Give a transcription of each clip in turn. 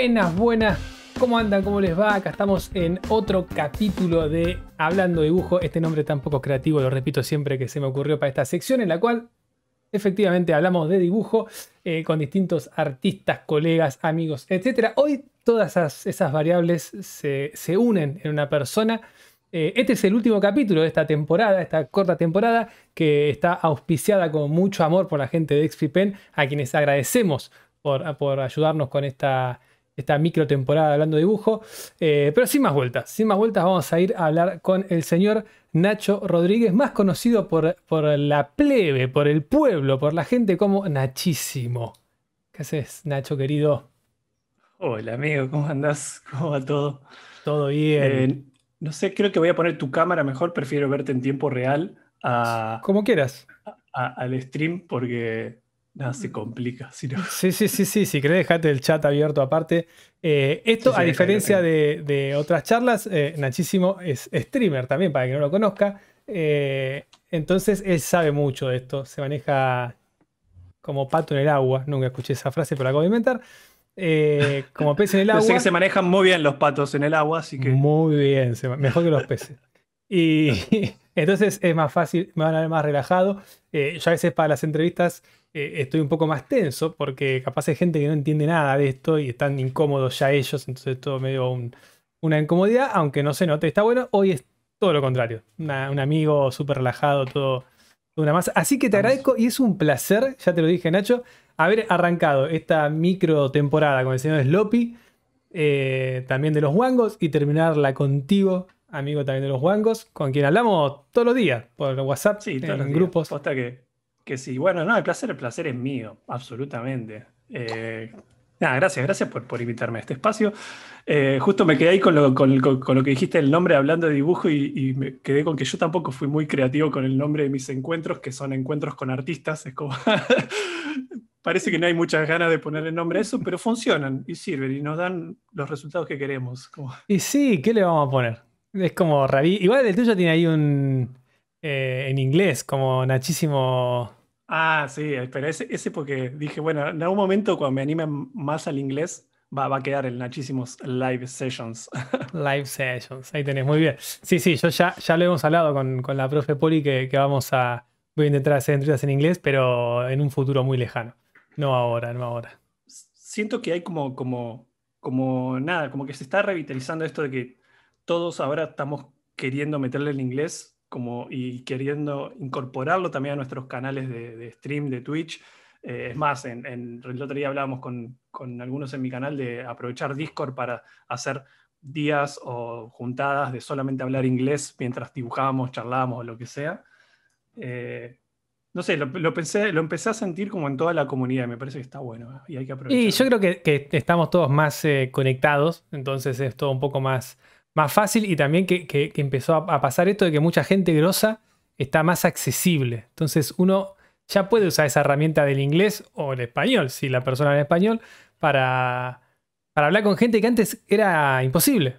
Buenas, buenas. ¿Cómo andan? ¿Cómo les va? Acá estamos en otro capítulo de Hablando Dibujo. Este nombre tan poco creativo, lo repito siempre que se me ocurrió para esta sección en la cual efectivamente hablamos de dibujo eh, con distintos artistas, colegas, amigos, etc. Hoy todas esas, variables se, unen en una persona. Eh, este es el último capítulo de esta temporada, esta corta temporada, que está auspiciada con mucho amor por la gente de XP Pen, a quienes agradecemos por, por ayudarnos con esta esta micro temporada hablando de dibujo. Eh, pero sin más vueltas, sin más vueltas vamos a ir a hablar con el señor Nacho Rodríguez, más conocido por, por la plebe, por el pueblo, por la gente como Nachísimo. ¿Qué haces, Nacho querido? Hola amigo, ¿cómo andás? ¿Cómo va todo? Todo bien. Eh, no sé, creo que voy a poner tu cámara mejor, prefiero verte en tiempo real. Como quieras. al stream porque Nada se mm. complica. Si no. Sí, sí, sí, sí. Si querés, dejate el chat abierto aparte. Eh, esto, a diferencia de, otras charlas, eh, Nachísimo es streamer también, para que no lo conozca. Eh, entonces, él sabe mucho de esto. Se maneja como pato en el agua. Nunca escuché esa frase, pero la acabo de inventar. como pez en el agua. sé que se manejan muy bien los patos en el agua, así que. Muy bien, mejor que los peces. Y entonces es más fácil, me van a ver más relajado. yo a veces para las entrevistas eh, estoy un poco más tenso porque capaz hay gente que no entiende nada de esto y están incómodos ya ellos, entonces todo medio dio una incomodidad, aunque no se note. Está bueno, hoy es todo lo contrario. un amigo súper relajado, todo una masa. Así que te agradezco y es un placer, ya te lo dije Nacho, haber arrancado esta micro temporada con el señor Sloppy, eh, también de los Wangos, y terminarla contigo, amigo también de los Wangos, con quien hablamos todos los días por WhatsApp, sí, en los grupos. Hasta que que sí, bueno, no, el placer, el placer es mío, absolutamente. Eh, nada, gracias, gracias por, por, invitarme a este espacio. Eh, justo me quedé ahí con lo, que dijiste el nombre hablando de dibujo y, me quedé con que yo tampoco fui muy creativo con el nombre de mis encuentros, que son encuentros con artistas. Es como. parece que no hay muchas ganas de poner el nombre a eso, pero funcionan y sirven y nos dan los resultados que queremos. Y sí, ¿qué le vamos a poner? Es como Igual el tuyo tiene ahí un eh, en inglés, como Nachísimo. Ah, sí, eh, pero ese, ese, porque dije, bueno, en algún momento cuando me anime más al inglés, va, a quedar el Nachísimos Live Sessions. Live Sessions, ahí tenés, muy bien. Sí, sí, yo ya, ya lo hemos hablado con, la profe Poli que, vamos a. Voy a intentar hacer entrevistas en inglés, pero en un futuro muy lejano. No ahora, no ahora. Siento que hay como, como, como nada, como que se está revitalizando esto de que todos ahora estamos queriendo meterle el inglés como, y queriendo incorporarlo también a nuestros canales de, stream de Twitch. Eh, es más, el otro día hablábamos con, con, algunos en mi canal de aprovechar Discord para hacer días o juntadas de solamente hablar inglés mientras dibujábamos, charlábamos o lo que sea. Eh, no sé, lo, pensé, lo empecé a sentir como en toda la comunidad, me parece que está bueno y hay que aprovechar. Y yo creo que, estamos todos más eh, conectados, entonces es todo un poco más, más fácil y también que, empezó a, pasar esto de que mucha gente grosa está más accesible. Entonces uno ya puede usar esa herramienta del inglés o el español, si la persona en español, para, para hablar con gente que antes era imposible.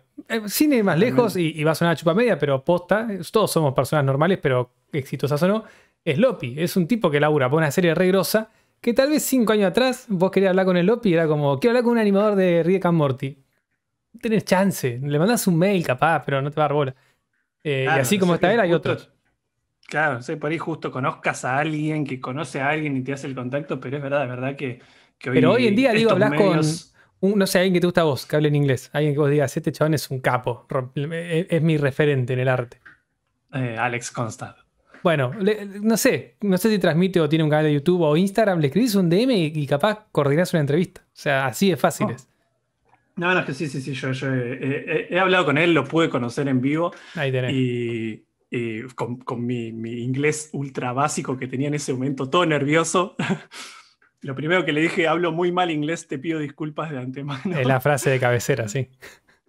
Cine eh, más lejos y, va a sonar chupa media, pero posta, todos somos personas normales, pero exitosas o no, es Lopi. Es un tipo que labura por una serie re grosa que tal vez cinco años atrás vos querías hablar con el Lopi y era como, quiero hablar con un animador de Rick and Morty tenés chance. Le mandas un mail capaz, pero no te va a dar bola. Eh, y así como está él, hay otros. Claro, sé, por ahí justo conozcas a alguien que conoce a alguien y te hace el contacto, pero es verdad, de verdad que, hoy. Pero hoy en día, digo, hablas con. no sé, alguien que te gusta a vos, que hable en inglés. Alguien que vos digas, este chabón es un capo, e, es, mi referente en el arte. Eh, Alex Constant. Bueno, no sé, no sé si transmite o tiene un canal de YouTube o Instagram, le escribís un DM y, capaz coordinás una entrevista. O sea, así de fácil oh. es. No, no, que sí, sí, sí, yo, he, hablado con él, lo pude conocer en vivo. Y, con, mi, inglés ultra básico que tenía en ese momento, todo nervioso. lo primero que le dije, hablo muy mal inglés, te pido disculpas de antemano. Es la frase de cabecera, sí.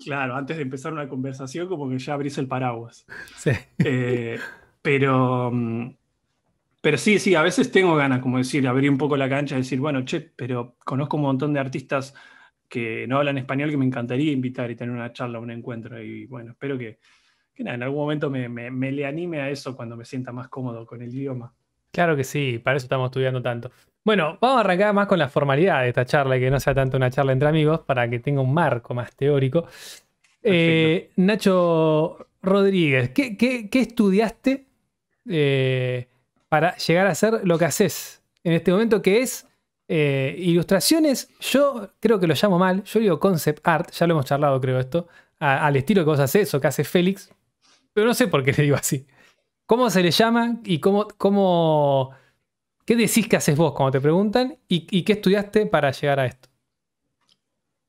Claro, antes de empezar una conversación, como que ya abrís el paraguas. Sí. Eh, pero, pero sí, sí, a veces tengo ganas, como decir, abrir un poco la cancha decir, bueno, che, pero conozco un montón de artistas que no hablan español que me encantaría invitar y tener una charla, un encuentro. Y bueno, espero que, en algún momento me, le anime a eso cuando me sienta más cómodo con el idioma. Claro que sí, para eso estamos estudiando tanto. Bueno, vamos a arrancar más con la formalidad de esta charla que no sea tanto una charla entre amigos para que tenga un marco más teórico. Eh, Nacho Rodríguez, ¿qué, qué, estudiaste eh, para llegar a ser lo que haces en este momento, que es eh, ilustraciones, yo creo que lo llamo mal, yo digo concept art, ya lo hemos charlado creo esto, al estilo que vos haces o que hace Félix, pero no sé por qué le digo así. ¿Cómo se le llama y cómo, cómo qué decís que haces vos cuando te preguntan y, qué estudiaste para llegar a esto?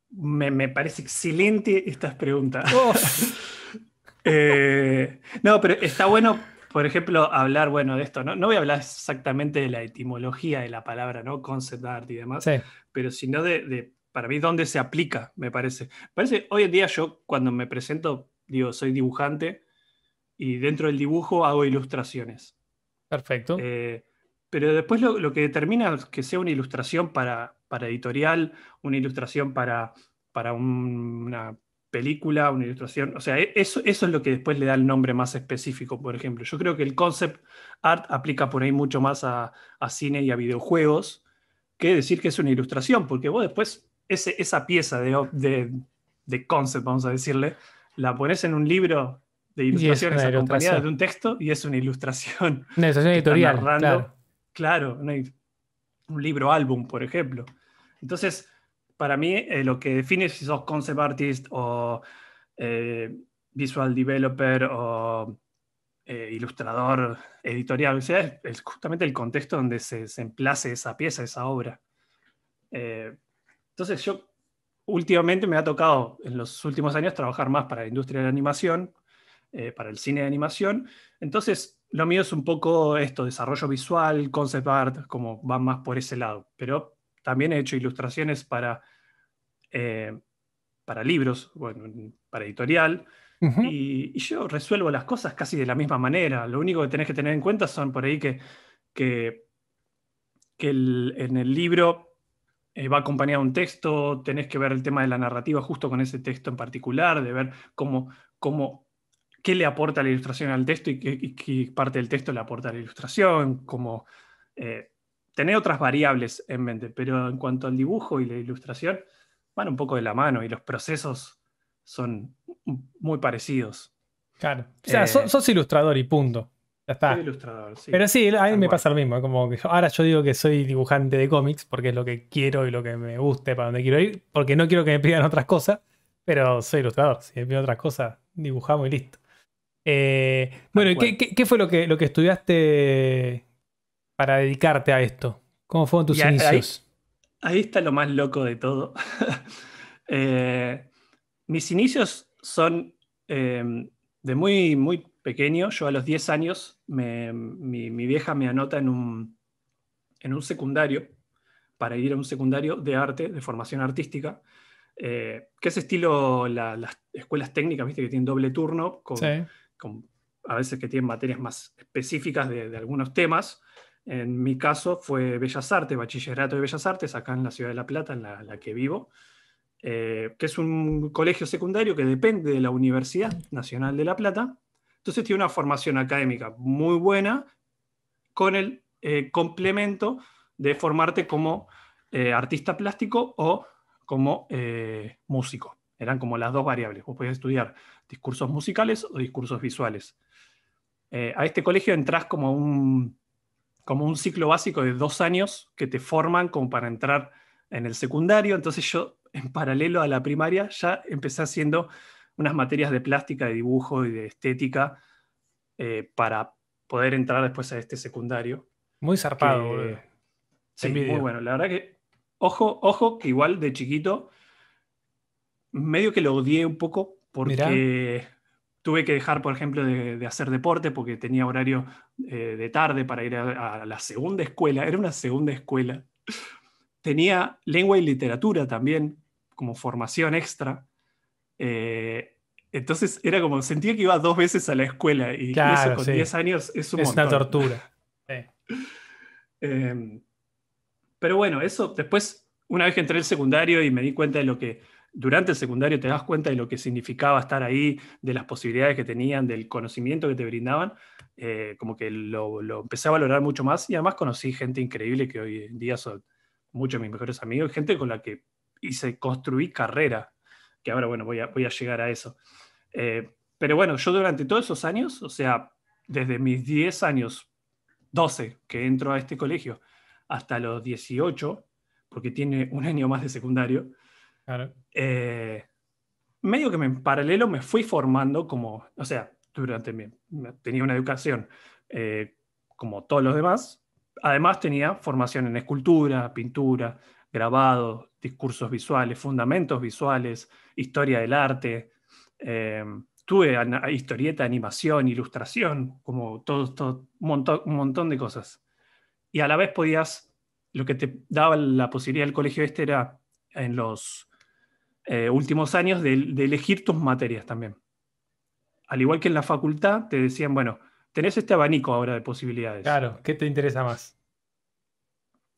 Me, parece excelente estas preguntas. Eh, no, pero está bueno por ejemplo, hablar, bueno, de esto, ¿no? no voy a hablar exactamente de la etimología de la palabra, ¿no? Concept art y demás, pero sino de, para mí, dónde se aplica, me parece. Parece, hoy en día yo cuando me presento, digo, soy dibujante y dentro del dibujo hago ilustraciones. Perfecto. Eh, pero después lo, que determina que sea una ilustración para, para editorial, una ilustración para, para una película, una ilustración. O sea, e-, eso, eso es lo que después le da el nombre más específico, por ejemplo. Yo creo que el concept art aplica por ahí mucho más a, cine y a videojuegos que decir que es una ilustración, porque vos después esa pieza de, de, concept, vamos a decirle, la pones en un libro de ilustraciones acompañada de un texto y es una ilustración. Una ilustración editorial. claro, un libro álbum, por ejemplo. Entonces, para mí eh, lo que define si sos concept artist o eh, visual developer o eh, ilustrador editorial, o sea, es, justamente el contexto donde se, emplace esa pieza, esa obra. entonces yo últimamente me ha tocado en los últimos años trabajar más para la industria de la animación, para el cine de animación. Entonces lo mío es un poco esto, desarrollo visual, concept art, como van más por ese lado. Pero también he hecho ilustraciones para, eh, para libros, para editorial. y, yo resuelvo las cosas casi de la misma manera. Lo único que tenés que tener en cuenta son por ahí que, que, que en el libro eh, va acompañado un texto, tenés que ver el tema de la narrativa justo con ese texto en particular, de ver cómo, qué le aporta la ilustración al texto y qué, parte del texto le aporta la ilustración, cómo, eh, tener otras variables en mente, pero en cuanto al dibujo y la ilustración, van un poco de la mano y los procesos son muy parecidos. Claro. O sea, eh, sos, ilustrador y punto. Ya está. Pero sí, a mí me pasa lo mismo. Como ahora yo digo que soy dibujante de cómics porque es lo que quiero y lo que me guste para donde quiero ir, porque no quiero que me pidan otras cosas, pero soy ilustrador. Si me piden otras cosas, dibujamos y listo. Eh, bueno, ¿qué, fue lo que, lo que estudiaste para dedicarte a esto? ¿Cómo fueron tus inicios? Ahí, está lo más loco de todo. Eh, mis inicios son eh, de muy, muy pequeño. Yo a los 10 años, mi, vieja me anota en un, secundario, para ir a un secundario de arte, de formación artística, eh, que es estilo las escuelas técnicas, ¿viste? que tienen doble turno, con, a veces que tienen materias más específicas de algunos temas. En mi caso fue Bellas Artes, Bachillerato de Bellas Artes, acá en la ciudad de La Plata, en la, que vivo, eh, que es un colegio secundario que depende de la Universidad Nacional de La Plata. Entonces tiene una formación académica muy buena con el eh, complemento de formarte como eh, artista plástico o como músico. Eran como las dos variables. Vos podías estudiar discursos musicales o discursos visuales. a este colegio entras como un como un ciclo básico de dos años que te forman como para entrar en el secundario. Entonces yo, en paralelo a la primaria, ya empecé haciendo unas materias de plástica, de dibujo y de estética eh, para poder entrar después a este secundario. Muy zarpado, Sí, muy bueno. La verdad que, ojo, ojo, que igual de chiquito, medio que lo odié un poco porque tuve que dejar, por ejemplo, de, hacer deporte porque tenía horario eh, de tarde para ir a, la segunda escuela. Era una segunda escuela. Tenía lengua y literatura también como formación extra. Eh, entonces era como, sentía que iba dos veces a la escuela y, eso con 10 años es una tortura. Em, pero bueno, eso después, una vez que entré al secundario y me di cuenta de lo que durante el secundario te das cuenta de lo que significaba estar ahí, de las posibilidades que tenían, del conocimiento que te brindaban, eh, como que lo, lo, empecé a valorar mucho más y además conocí gente increíble que hoy en día son muchos de mis mejores amigos, gente con la que hice, construí carrera, que ahora, bueno, voy a, llegar a eso. Eh, pero bueno, yo durante todos esos años, o sea, desde mis 10 años, 12 que entro a este colegio, hasta los 18, porque tiene un año más de secundario, eh, medio que en paralelo me fui formando como, o sea, durante mi, tenía una educación eh, como todos los demás. Además tenía formación en escultura, pintura, grabado, discursos visuales, fundamentos visuales, historia del arte. Eh, tuve historieta, animación, ilustración, como todo, todo un, montón, un montón de cosas. Y a la vez podías, lo que te daba la posibilidad del colegio este era en los eh, últimos años de, elegir tus materias también. Al igual que en la facultad, te decían, bueno, tenés este abanico ahora de posibilidades. Claro, ¿qué te interesa más?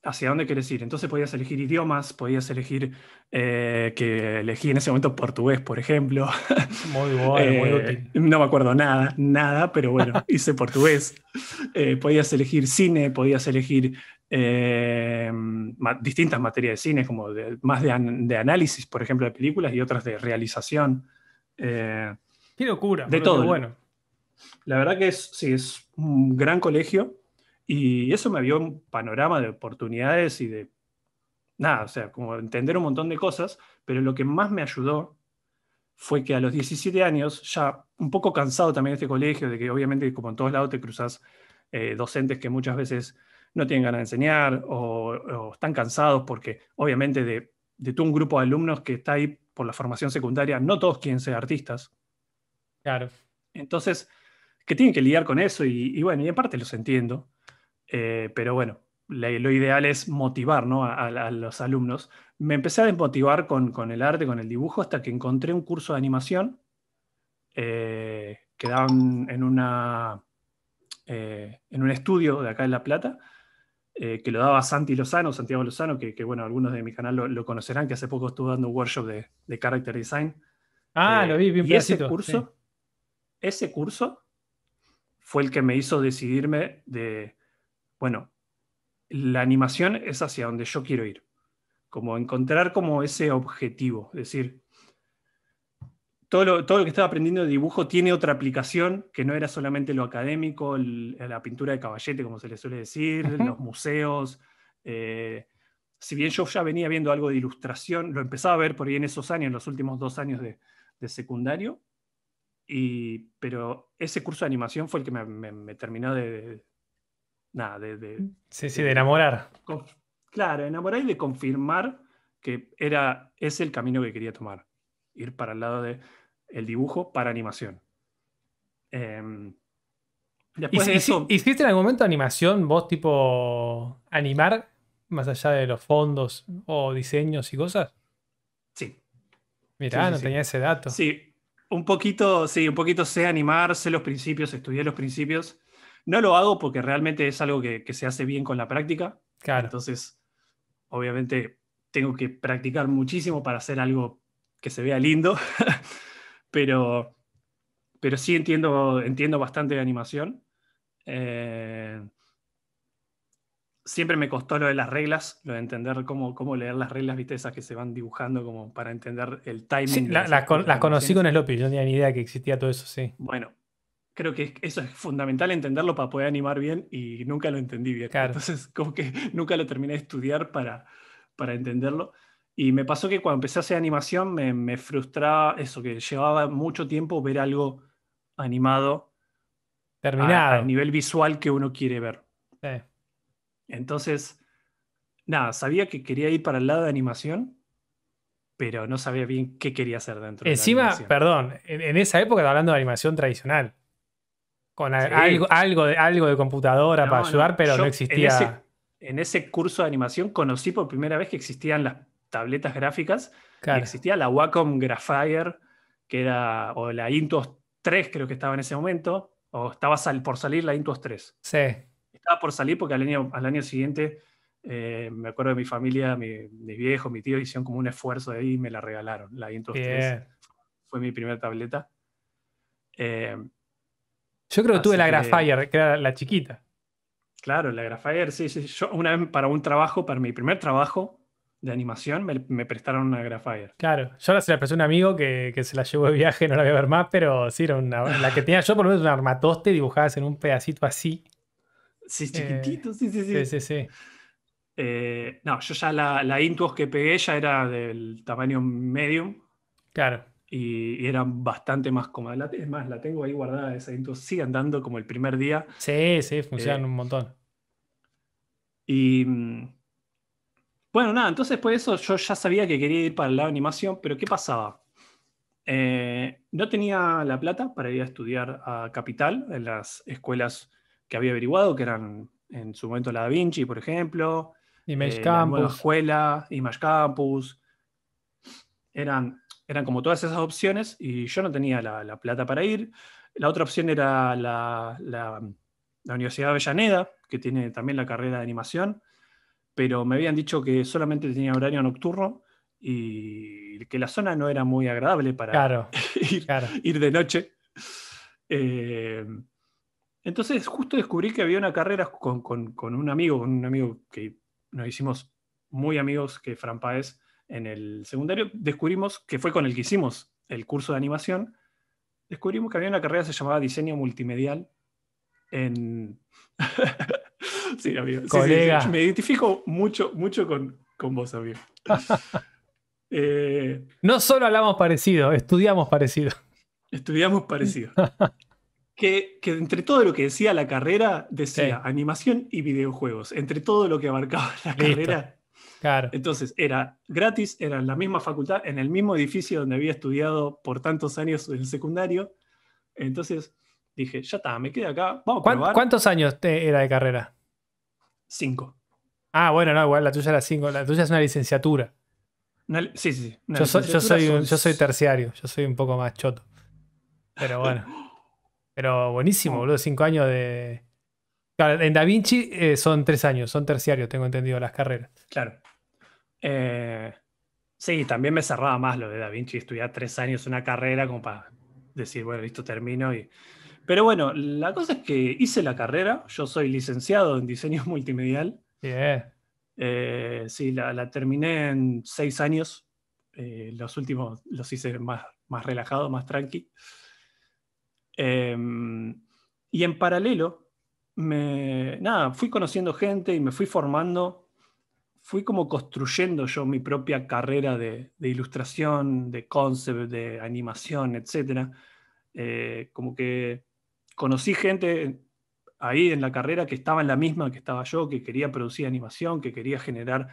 ¿Hacia dónde quieres ir? Entonces podías elegir idiomas, podías elegir, eh, que elegí en ese momento portugués, por ejemplo. Muy bueno, muy eh, útil. No me acuerdo nada, nada, pero bueno, hice portugués. podías elegir cine, podías elegir eh, distintas materias de cine, como más de, análisis, por ejemplo, de películas y otras de realización. Eh, Qué locura. De todo. Bueno. La verdad que es, sí, es un gran colegio y eso me dio un panorama de oportunidades y de nada, o sea, como entender un montón de cosas, pero lo que más me ayudó fue que a los 17 años, ya un poco cansado también de este colegio, de que obviamente como en todos lados te cruzas eh, docentes que muchas veces no tienen ganas de enseñar o, están cansados porque obviamente de, de un grupo de alumnos que está ahí por la formación secundaria, no todos quieren ser artistas. Claro. Entonces, que tienen que lidiar con eso y, bueno, y en parte los entiendo, eh, pero bueno, lo ideal es motivar a, los alumnos. Me empecé a desmotivar con, el arte, con el dibujo, hasta que encontré un curso de animación eh, que daban en, una, eh, en un estudio de acá en La Plata, eh, que lo daba Santi Lozano, Santiago Lozano, que, bueno, algunos de mi canal lo, conocerán, que hace poco estuvo dando un workshop de, character design. Ah, eh, lo vi, bien Y ese curso, ese curso fue el que me hizo decidirme de, bueno, la animación es hacia donde yo quiero ir. Como encontrar como ese objetivo, es decir, todo lo, que estaba aprendiendo de dibujo tiene otra aplicación que no era solamente lo académico, la pintura de caballete, como se le suele decir, los museos. Eh, si bien yo ya venía viendo algo de ilustración, lo empezaba a ver por ahí en esos años, en los últimos dos años de, secundario, y, pero ese curso de animación fue el que me, terminó de, nada, de, Sí, sí, de enamorar. claro, enamorar y de confirmar que era, es el camino que quería tomar. Ir para el lado de el dibujo para animación. Em, ¿Hiciste en algún momento animación vos tipo animar más allá de los fondos o diseños y cosas? Sí. Mirá, no tenía ese dato. Sí, un poquito, sí, un poquito sé animar, sé los principios, estudié los principios. No lo hago porque realmente es algo que, que se hace bien con la práctica. Claro. Entonces, obviamente tengo que practicar muchísimo para hacer algo que se vea lindo. pero, pero sí entiendo, entiendo bastante de animación. Eh, siempre me costó lo de las reglas, lo de entender cómo, leer las reglas, esas que se van dibujando como para entender el timing. las, conocí con Sloppy, yo no tenía ni idea que existía todo eso, sí. Bueno, creo que eso es fundamental entenderlo para poder animar bien y nunca lo entendí bien. Entonces, como que nunca lo terminé de estudiar para entenderlo. Y me pasó que cuando empecé a hacer animación me, frustraba eso, que llevaba mucho tiempo ver algo animado. Terminado. A, nivel visual que uno quiere ver. Entonces, nada, sabía que quería ir para el lado de animación, pero no sabía bien qué quería hacer dentro. Encima, perdón, en, esa época hablando de animación tradicional. Con algo, algo, de, algo de computadora para ayudar, pero no existía. En en ese curso de animación conocí por primera vez que existían las tabletas gráficas. que existía la Wacom Graphire. que era, o la Intuos 3 creo que estaba en ese momento, o estaba por salir la Intuos 3. Sí. Estaba por salir porque al año, al año siguiente, eh, me acuerdo de mi familia, mi, viejo, mi tío, hicieron como un esfuerzo de ahí y me la regalaron, la Intuos 3. Fue mi primera tableta. Eh, Yo creo que tuve la Graphire. que, era la chiquita. Claro, la Graphire. sí, sí. Yo una vez para un trabajo, para mi primer trabajo, de animación me, me, prestaron una Grafire. Claro, yo la se la presté a un amigo que, se la llevó de viaje, no la voy a ver más, pero sí, era una, la que tenía yo por lo menos una armatoste dibujadas en un pedacito así. Sí, eh, chiquitito, sí, sí, sí. Sí, sí, sí. Eh, no, yo ya la, la Intuos que pegué ya era del tamaño medium. Claro. Y, eran era bastante más cómoda. es más, la tengo ahí guardada esa Intuos, sigue andando como el primer día. Sí, sí, funcionan eh, un montón. Y bueno, nada, entonces por eso yo ya sabía que quería ir para el lado de animación, pero ¿qué pasaba? Eh, no tenía la plata para ir a estudiar a Capital, en las escuelas que había averiguado, que eran en su momento la Da Vinci, por ejemplo. Image eh, Campus. escuela, Image Campus. Eran, eran como todas esas opciones y yo no tenía la, plata para ir. La otra opción era la, la Universidad de Avellaneda, que tiene también la carrera de animación pero me habían dicho que solamente tenía horario nocturno y que la zona no era muy agradable para ir, de noche. Eh, entonces justo descubrí que había una carrera con, con, un amigo, con un amigo que nos hicimos muy amigos, que Fran Paez en el secundario, descubrimos, que fue con el que hicimos el curso de animación, descubrimos que había una carrera se llamaba diseño multimedial en... Sí, me identifico mucho, mucho con, vos, amigo. Eh, no solo hablamos parecido, estudiamos parecido. Estudiamos parecido. que, entre todo lo que decía la carrera, decía animación y videojuegos. Entre todo lo que abarcaba la carrera. Claro. Entonces, era gratis, era en la misma facultad, en el mismo edificio donde había estudiado por tantos años en el secundario. Entonces, dije, ya está, me quedo acá, ¿Cuántos años era de carrera? Cinco. Ah, bueno, no, igual la tuya era cinco. La tuya es una licenciatura. sí, sí, yo, soy, soy terciario, yo soy un poco más choto. Pero bueno. Pero buenísimo, oh. boludo. Cinco años de. Claro, en Da Vinci eh, son tres años, son terciarios, tengo entendido las carreras. Claro. Eh, sí, también me cerraba más lo de Da Vinci, estudiar tres años una carrera como para decir, bueno, listo, termino y pero bueno, la cosa es que hice la carrera, yo soy licenciado en diseño multimedial. Eh, sí, la, terminé en seis años, eh, los últimos los hice más, más relajado, más tranqui. Em, y en paralelo, me, nada, fui conociendo gente y me fui formando, fui como construyendo yo mi propia carrera de, ilustración, de concept, de animación, etc. Eh, como que conocí gente ahí en la carrera que estaba en la misma que estaba yo, que quería producir animación, que quería generar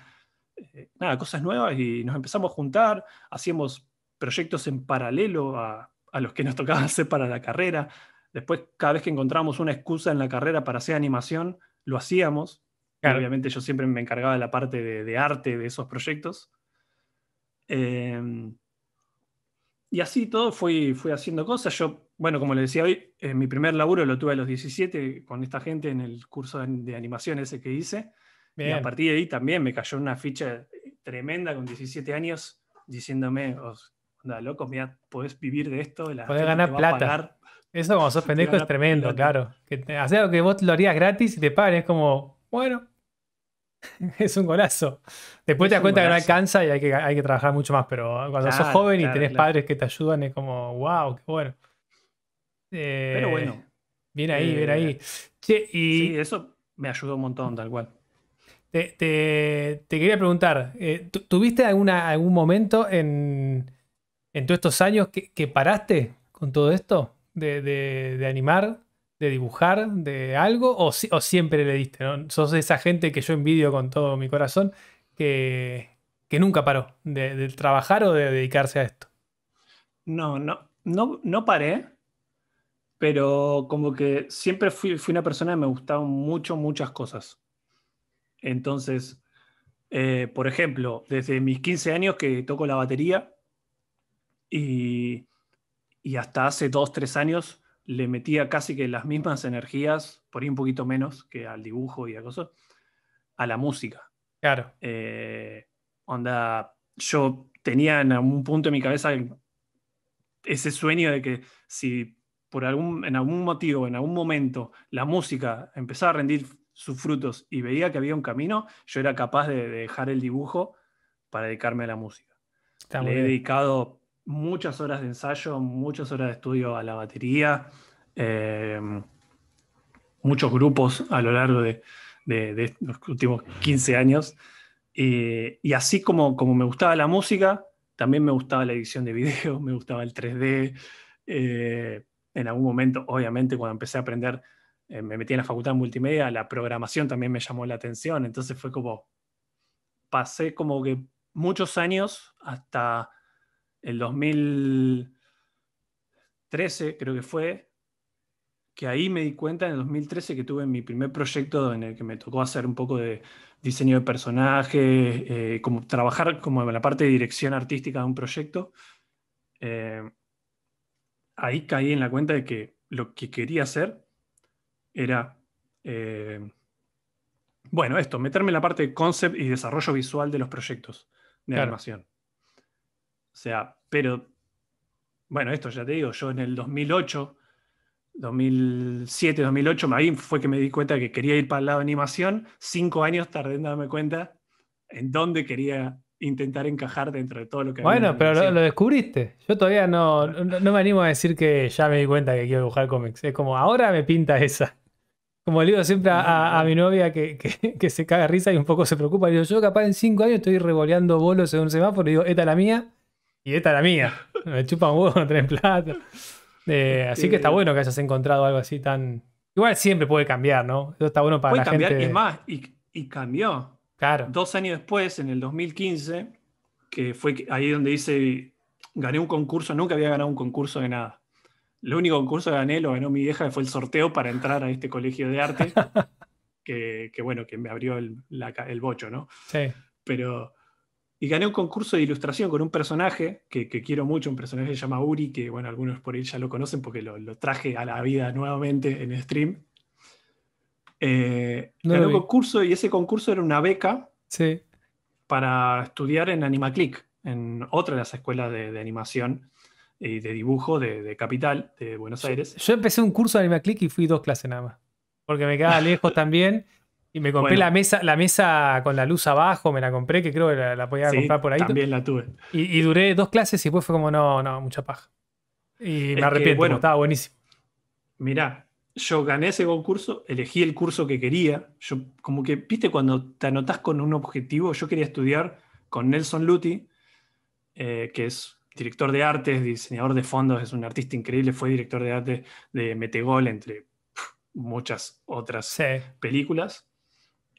eh, nada, cosas nuevas y nos empezamos a juntar, hacíamos proyectos en paralelo a, los que nos tocaba hacer para la carrera. Después, cada vez que encontramos una excusa en la carrera para hacer animación, lo hacíamos. Obviamente yo siempre me encargaba de la parte de, arte de esos proyectos. Em, y así todo fui, fui haciendo cosas. Yo, bueno, como le decía hoy, eh, mi primer laburo lo tuve a los 17 con esta gente en el curso de, animación ese que hice. Y a partir de ahí también me cayó una ficha tremenda con 17 años diciéndome, oh, onda, loco, mira, podés vivir de esto. La podés ganar plata. Eso como sos pendejo es tremendo, claro. Que hacer lo que vos lo harías gratis y te pagan. Es como, bueno, es un golazo. Después te das cuenta que no alcanza y hay que, trabajar mucho más, pero cuando sos joven y tenés padres que te ayudan es como, wow, qué bueno. Eh, pero bueno. Bien ahí, eh, ahí. y eso me ayudó un montón, tal cual. Te, quería preguntar, eh, ¿tuviste alguna, algún momento en, todos estos años que, paraste con todo esto de, de animar? de dibujar, de algo? O, o siempre le diste? ¿no? Sos esa gente que yo envidio con todo mi corazón, que, que nunca paró de, trabajar o de dedicarse a esto. No, no, no, no paré, pero como que siempre fui, fui una persona que me gustaban mucho, muchas cosas. Entonces, eh, por ejemplo, desde mis 15 años que toco la batería y, y hasta hace 2, 3 años le metía casi que las mismas energías, por ahí un poquito menos que al dibujo y a cosas, a la música. Claro. Eh, onda, yo tenía en algún punto en mi cabeza ese sueño de que si por algún, en algún motivo, en algún momento, la música empezaba a rendir sus frutos y veía que había un camino, yo era capaz de, dejar el dibujo para dedicarme a la música. he dedicado muchas horas de ensayo, muchas horas de estudio a la batería, eh, muchos grupos a lo largo de, los últimos 15 años. Eh, y así como, como me gustaba la música, también me gustaba la edición de video, me gustaba el 3D. Eh, en algún momento, obviamente, cuando empecé a aprender, me metí en la facultad de multimedia, la programación también me llamó la atención. Entonces fue como, pasé como que muchos años hasta el 2013, creo que fue, que ahí me di cuenta en el 2013 que tuve mi primer proyecto en el que me tocó hacer un poco de diseño de personajes, eh, como trabajar como en la parte de dirección artística de un proyecto. Eh, ahí caí en la cuenta de que lo que quería hacer era, eh, bueno, esto, meterme en la parte de concept y desarrollo visual de los proyectos de animación. O sea, pero, bueno, esto ya te digo, yo en el 2008, 2007, 2008, fue que me di cuenta que quería ir para el lado de animación. Cinco años tardé en darme cuenta en dónde quería intentar encajar dentro de todo lo que Bueno, pero lo, descubriste. Yo todavía no, no, me animo a decir que ya me di cuenta que quiero dibujar cómics. Es como, ahora me pinta esa. Como le digo siempre a, mi novia que, se caga risa y un poco se preocupa. digo, yo capaz en cinco años estoy revoleando bolos en un semáforo y digo, esta es la mía. Y esta era mía. Me chupan huevo, no tienen plata. Eh, así que está eh. bueno que hayas encontrado algo así tan. Igual siempre puede cambiar, ¿no? Eso está bueno para puede cambiar, Y es más, y, cambió. Claro. Dos años después, en el 2015, que fue ahí donde dice: gané un concurso, nunca había ganado un concurso de nada. Lo único concurso que gané lo ganó mi vieja, fue el sorteo para entrar a este colegio de arte. que, bueno, que me abrió el, el bocho, ¿no? Sí. Pero y gané un concurso de ilustración con un personaje que, quiero mucho, un personaje que se llama Uri, que bueno, algunos por ahí ya lo conocen porque lo, traje a la vida nuevamente en stream. Eh, un concurso y ese concurso era una beca para estudiar en Animaclick, en otra de las escuelas de, animación y de dibujo de, Capital, de Buenos Aires. Yo, yo empecé un curso de Animaclick y fui dos clases nada más, porque me quedaba lejos también y me compré la mesa, la mesa con la luz abajo, me la compré, que creo que la, podía comprar por ahí. También la tuve. Y, duré dos clases y después fue como, no, no, mucha paja. Y me arrepiento, estaba buenísimo. Mirá, yo gané ese concurso, elegí el curso que quería. Yo, como que, viste, cuando te anotás con un objetivo, yo quería estudiar con Nelson Luti, eh, que es director de artes, diseñador de fondos, es un artista increíble, fue director de arte de Metegol, entre muchas otras películas.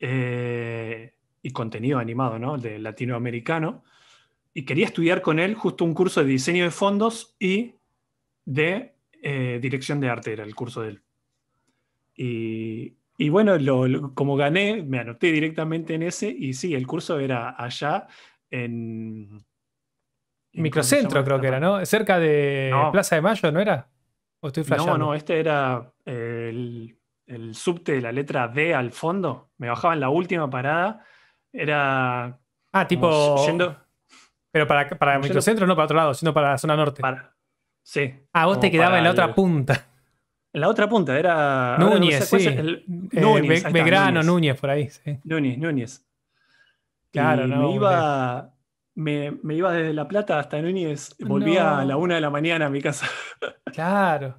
Eh, y contenido animado, ¿no? De latinoamericano. Y quería estudiar con él justo un curso de diseño de fondos y de eh, dirección de arte, era el curso de él. Y, bueno, como gané, me anoté directamente en ese y sí, el curso era allá en... Microcentro creo que era, ¿no? Cerca de Plaza de Mayo, ¿no era? ¿O estoy flasheando? No, no, este era eh, el el subte de la letra D al fondo, me bajaba en la última parada, era... Ah, tipo... pero para, para el microcentro, no para otro lado, sino para la zona norte. Para, sí. Ah, vos te quedabas en la otra punta. En la otra punta, era... Núñez, eh, Núñez, Núñez. por ahí. Núñez, Núñez. Claro, Me iba... Me, iba desde La Plata hasta Núñez, volvía a la una de la mañana a mi casa. Claro.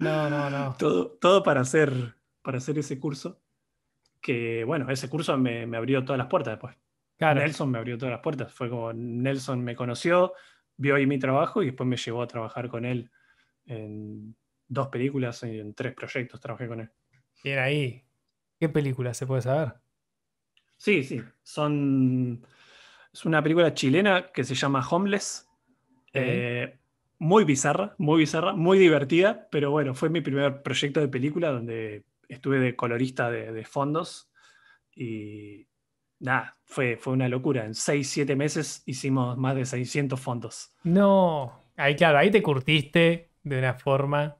No, no, no. Todo, todo para, hacer, para hacer ese curso. Que bueno, ese curso me, abrió todas las puertas después. Nelson me abrió todas las puertas. Fue como Nelson me conoció, vio ahí mi trabajo y después me llevó a trabajar con él en dos películas y en tres proyectos trabajé con él. Bien ahí. ¿Qué película se puede saber? Sí, sí. Son. Es una película chilena que se llama Homeless. ¿Eh? muy bizarra, muy bizarra, muy divertida, pero bueno, fue mi primer proyecto de película donde estuve de colorista de, fondos y nada, fue, fue una locura. En 6, 7 meses hicimos más de 600 fondos. No, ahí claro, ahí te curtiste de una forma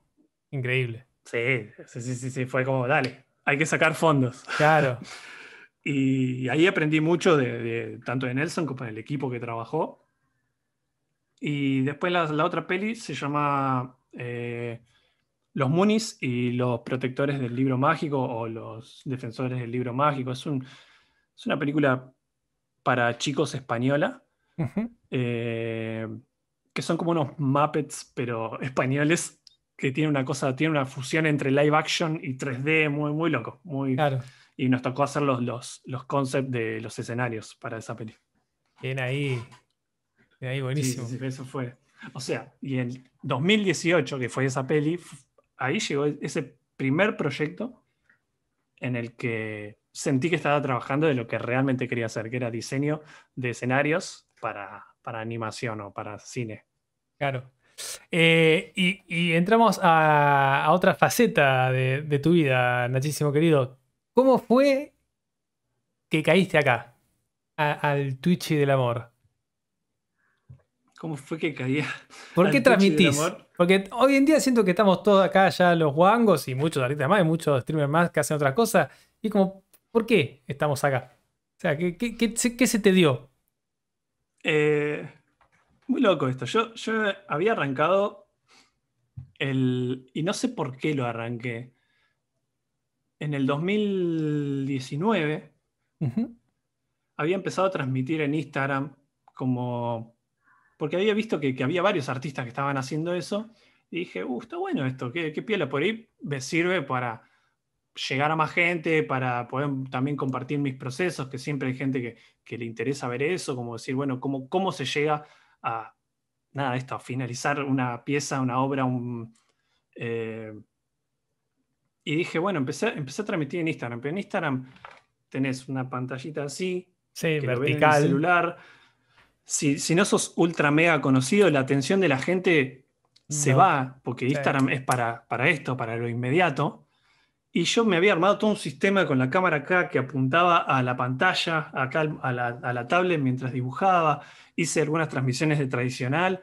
increíble. Sí, sí, sí, sí, fue como, dale, hay que sacar fondos. Claro. y ahí aprendí mucho de, de tanto de Nelson como del equipo que trabajó y después la, otra peli se llama eh, Los Munis y los protectores del libro mágico o los defensores del libro mágico. Es, un, es una película para chicos española. Eh, que son como unos Muppets, pero españoles, que tiene una cosa, tiene una fusión entre live action y 3D muy, muy loco. Muy, Y nos tocó hacer los, los, los concepts de los escenarios para esa peli. Bien ahí, ahí, buenísimo. eso fue. O sea, y en 2018, que fue esa peli, ahí llegó ese primer proyecto en el que sentí que estaba trabajando de lo que realmente quería hacer, que era diseño de escenarios para, animación o para cine. Claro. Eh, y, entramos a, otra faceta de, tu vida, Nachísimo querido. ¿Cómo fue que caíste acá, al Twitch del amor? ¿Cómo fue que caía? ¿Por qué transmitís? Porque hoy en día siento que estamos todos acá ya los guangos y muchos ahorita más y muchos streamers más que hacen otras cosas. Y como, ¿por qué estamos acá? O sea, ¿qué, qué, se te dio? Eh, muy loco esto. Yo, yo había arrancado el... Y no sé por qué lo arranqué. En el 2019 había empezado a transmitir en Instagram como porque había visto que, había varios artistas que estaban haciendo eso, y dije, uh, está bueno esto, qué, qué por ahí me sirve para llegar a más gente, para poder también compartir mis procesos, que siempre hay gente que, le interesa ver eso, como decir, bueno, cómo, cómo se llega a, nada, esto, a finalizar una pieza, una obra, un... Eh, y dije, bueno, empecé, empecé a transmitir en Instagram, pero en Instagram tenés una pantallita así, sí, vertical. celular, si, si no sos ultra mega conocido, la atención de la gente se va, porque Instagram es para, para esto, para lo inmediato. Y yo me había armado todo un sistema con la cámara acá que apuntaba a la pantalla, acá a la, a la tablet mientras dibujaba. Hice algunas transmisiones de tradicional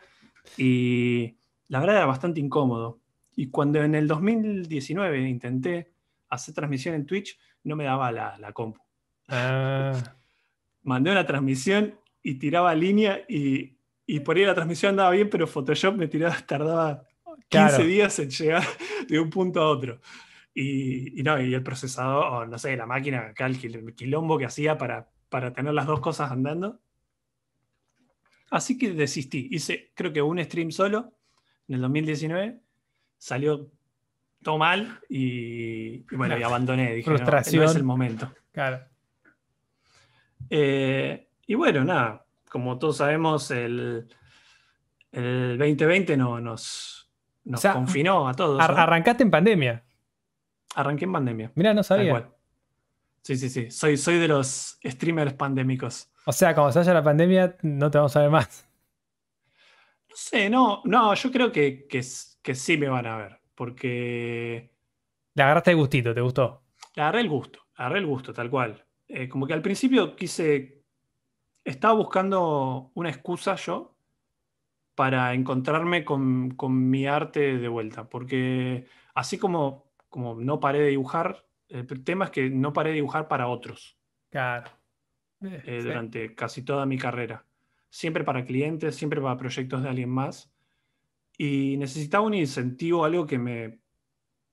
y la verdad era bastante incómodo. Y cuando en el 2019 intenté hacer transmisión en Twitch, no me daba la, la compu. Ah. Mandé una transmisión y tiraba línea y, y, por ahí la transmisión andaba bien, pero Photoshop me tiraba, tardaba 15 días en llegar de un punto a otro. Y, no, y el procesador, o no sé, la máquina, el, quilombo que hacía para, para tener las dos cosas andando. Así que desistí. Hice, creo que un stream solo en el 2019. Salió todo mal y, bueno, y abandoné. Frustración. es el momento. Claro. Eh, y bueno, nada, como todos sabemos, el, el 2020 nos, confinó a todos. Arrancaste en pandemia. Arranqué en pandemia. Mira, no sabía. Sí, sí, sí. Soy, soy de los streamers pandémicos. O sea, cuando se haya la pandemia, no te vamos a ver más. No sé, no, no, yo creo que, que, sí me van a ver. Porque. Le agarraste el gustito, ¿te gustó? Le agarré el gusto, agarré el gusto, tal cual. Eh, como que al principio quise estaba buscando una excusa yo para encontrarme con, mi arte de vuelta, porque así como, como no paré de dibujar, el tema es que no paré de dibujar para otros. Claro. Eh, eh, durante casi toda mi carrera. Siempre para clientes, siempre para proyectos de alguien más. Y necesitaba un incentivo, algo que me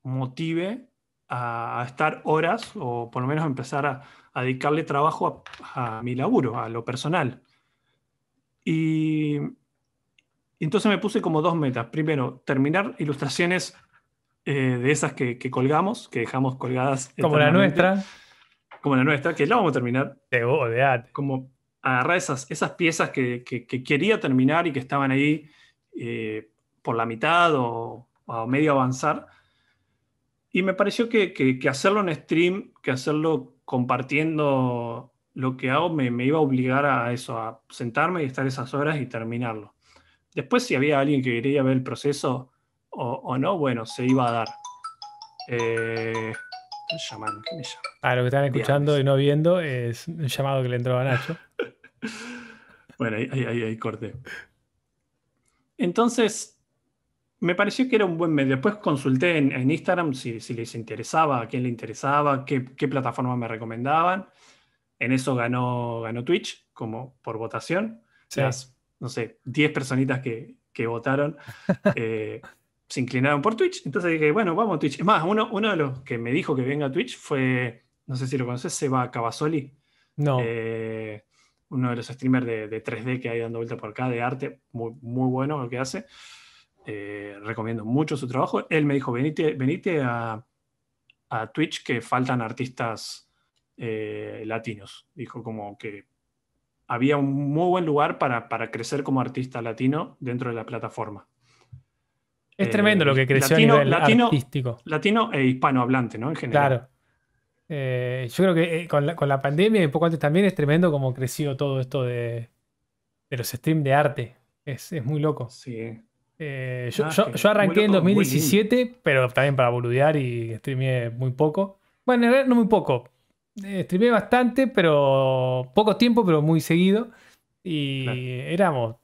motive a estar horas o por lo menos empezar a, dedicarle trabajo a, mi laburo, a lo personal. Y, entonces me puse como dos metas. Primero, terminar ilustraciones eh, de esas que, colgamos, que dejamos colgadas. Como la nuestra. Como la nuestra, que la vamos a terminar. De Como agarrar esas, esas piezas que, quería terminar y que estaban ahí eh, por la mitad o, o medio avanzar y me pareció que, hacerlo en stream, que hacerlo compartiendo lo que hago, me, iba a obligar a eso, a sentarme y estar esas horas y terminarlo. Después, si había alguien que quería ver el proceso o, no, bueno, se iba a dar. Eh, ah, que están escuchando y no viendo, es un llamado que le entró a Nacho. bueno, ahí, ahí, ahí, ahí corté. Entonces, me pareció que era un buen medio. Después consulté en, Instagram si, les interesaba, a quién le interesaba, qué, plataforma me recomendaban. En eso ganó, ganó Twitch, como por votación. O sea, no sé, 10 personitas que, votaron eh, se inclinaron por Twitch. Entonces dije, bueno, vamos a Twitch. Es más, uno, uno de los que me dijo que venga a Twitch fue, no sé si lo conoces, Seba Cavazzoli. No. Eh, uno de los streamers de, de, 3D que hay dando vuelta por acá, de arte, muy, muy bueno lo que hace. Eh, recomiendo mucho su trabajo. Él me dijo, venite, venite a, Twitch que faltan artistas eh, latinos. Dijo como que había un muy buen lugar para, crecer como artista latino dentro de la plataforma. Es tremendo lo eh, que creció latino, el artístico. Latino e hispanohablante, ¿no? En general. Claro. yo creo que con la, pandemia y un poco antes también es tremendo como creció todo esto de, de los streams de arte. Es, es muy loco. Sí. Eh, ah, yo, arranqué en 2017, pero también para boludear y streamé muy poco. Bueno, no muy poco. Eh, bastante, pero poco tiempo, pero muy seguido. Y éramos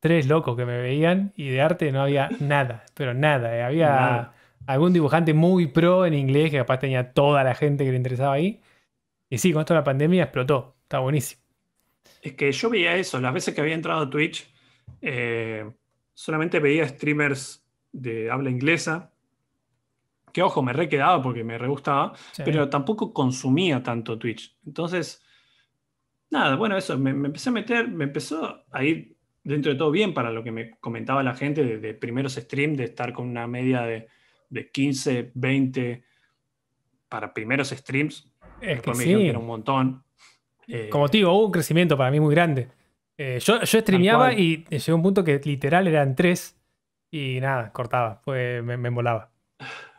tres locos que me veían y de arte no había nada, pero nada. Eh. Había algún dibujante muy pro en inglés que capaz tenía toda la gente que le interesaba ahí. Y sí, con esto la pandemia explotó. Está buenísimo. Es que yo veía eso, las veces que había entrado a Twitch. Eh, solamente veía streamers de habla inglesa, que ojo, me re quedaba porque me re gustaba, pero tampoco consumía tanto Twitch. Entonces, nada, bueno, eso, me, empecé a meter, me empezó a ir dentro de todo bien para lo que me comentaba la gente de, primeros streams, de estar con una media de, 15, 20 para primeros streams. Es que, sí. era un montón. Como digo, hubo un crecimiento para mí muy grande. Eh, yo, yo streameaba y llegó un punto que literal eran tres y nada, cortaba, me, me Los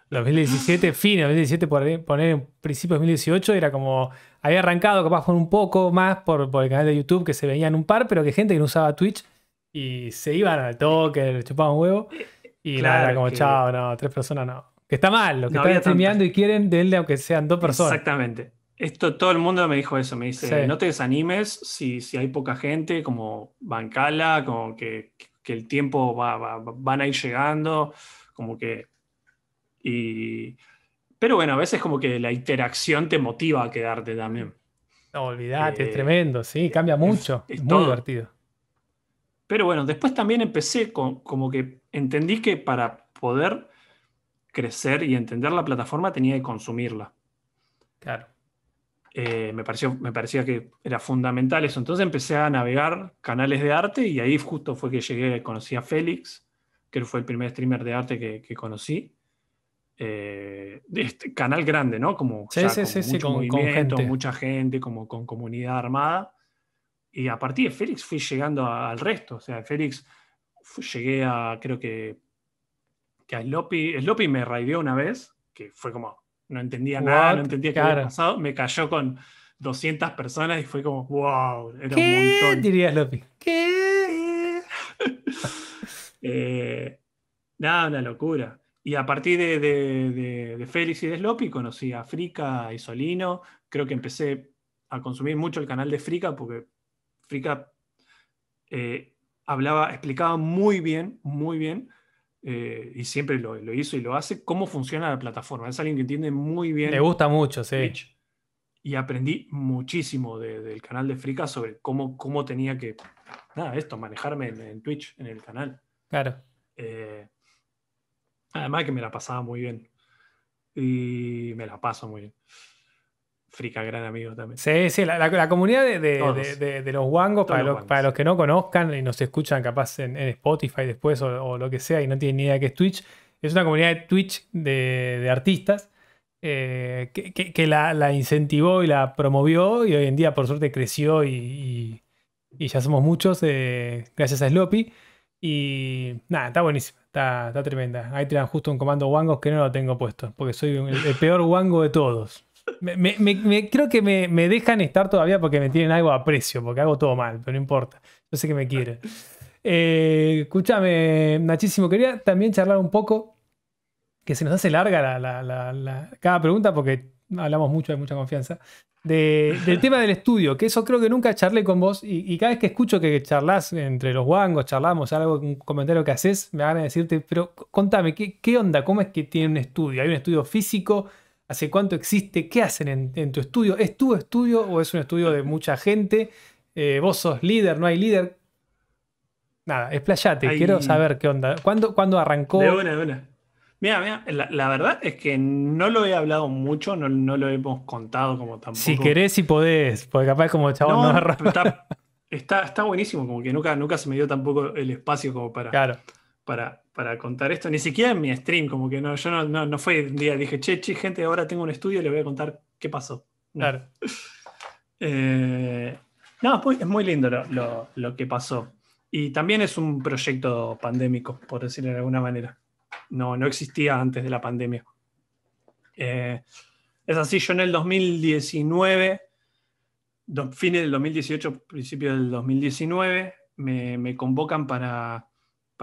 2017, fin de 2017, por poner en principio 2018, era como. Había arrancado capaz con un poco más por, por el canal de YouTube que se veían un par, pero que gente que no usaba Twitch y se iban al toque, le chupaban huevo. Y nada, era como, chao, no, tres personas no. Que está mal, lo que no están streameando y quieren, él, aunque sean dos personas. Exactamente. Esto todo el mundo me dijo eso, me dice, no te desanimes si, hay poca gente, como bancala, como que, el tiempo van a ir llegando, como que... pero bueno, a veces como que la interacción te motiva a quedarte también. No, olvidate, es eh, tremendo, sí, cambia mucho, es, muy divertido. Pero bueno, después también empecé como que entendí que para poder crecer y entender la plataforma tenía que consumirla. Claro. Eh, me, pareció, me parecía que era fundamental eso. Entonces empecé a navegar canales de arte y ahí justo fue que llegué, conocí a Félix, que fue el primer streamer de arte que, conocí. Eh, este canal grande, ¿no? Como, con, gente. mucha gente, como con comunidad armada. Y a partir de Félix fui llegando al resto. O sea, Félix llegué a, creo que, que a Sloppy. Sloppy me raideó una vez, que fue como, no entendía nada, no entendía qué había pasado. Me cayó con 200 personas y fue como, wow, era ¿Qué? un montón. dirías, Lopi? Eh, nada, una locura. Y a partir de, de, de, Félix y de Sloppy conocí a Frica y Solino. Creo que empecé a consumir mucho el canal de Frica porque Frica eh, hablaba, explicaba muy bien, muy bien eh, y siempre lo, hizo y lo hace, cómo funciona la plataforma. Es alguien que entiende muy bien. Te gusta mucho, y aprendí muchísimo del canal de Frica sobre cómo, cómo tenía que, nada, esto, manejarme en, Twitch, en el canal. Claro. Eh, además que me la pasaba muy bien. Y me la paso muy bien. Frica, gran amigo también. Sí, sí, la, comunidad de, de, los wangos para, los, para los que no conozcan y nos escuchan capaz en, Spotify después o, lo que sea y no tienen ni idea qué es Twitch, es una comunidad de Twitch de, artistas eh, que, la, incentivó y la promovió y hoy en día por suerte creció y, ya somos muchos eh, gracias a Sloppy. Y nada, está buenísimo, está, tremenda. Ahí tiran justo un comando wangos que no lo tengo puesto, porque soy el, peor wango de todos. Me, creo que me, dejan estar todavía porque me tienen algo a precio, porque hago todo mal, pero no importa. Yo sé que me quieren. Eh, escúchame, Nachísimo, quería también charlar un poco, que se nos hace larga la, la, la, cada pregunta porque hablamos mucho, hay mucha confianza, de, del tema del estudio, que eso creo que nunca charlé con vos y, cada vez que escucho que charlas entre los guangos, charlamos, algo, un comentario que haces, me van a decirte, pero contame, ¿qué, ¿qué, onda? ¿Cómo es que tiene un estudio? ¿Hay un estudio físico? ¿Hace cuánto existe? ¿Qué hacen en, tu estudio? ¿Es tu estudio o es un estudio de mucha gente? Eh, ¿Vos sos líder? ¿No hay líder? Nada, explayate, quiero saber qué onda. ¿Cuándo, cuándo arrancó? De Mira, mira, la, verdad es que no lo he hablado mucho, no, lo hemos contado como tampoco. Si querés y podés, porque capaz como chabón no, no está, está, buenísimo, como que nunca, nunca se me dio tampoco el espacio como para. Claro para, contar esto, ni siquiera en mi stream, como que no, yo no, fue un día, dije, che, che, gente, ahora tengo un estudio y le voy a contar qué pasó. Claro. Eh, no, es muy lindo lo, que pasó. Y también es un proyecto pandémico, por decirlo de alguna manera. No, no existía antes de la pandemia. Eh, es así, yo en el 2019, fines del 2018, principio del 2019, me convocan para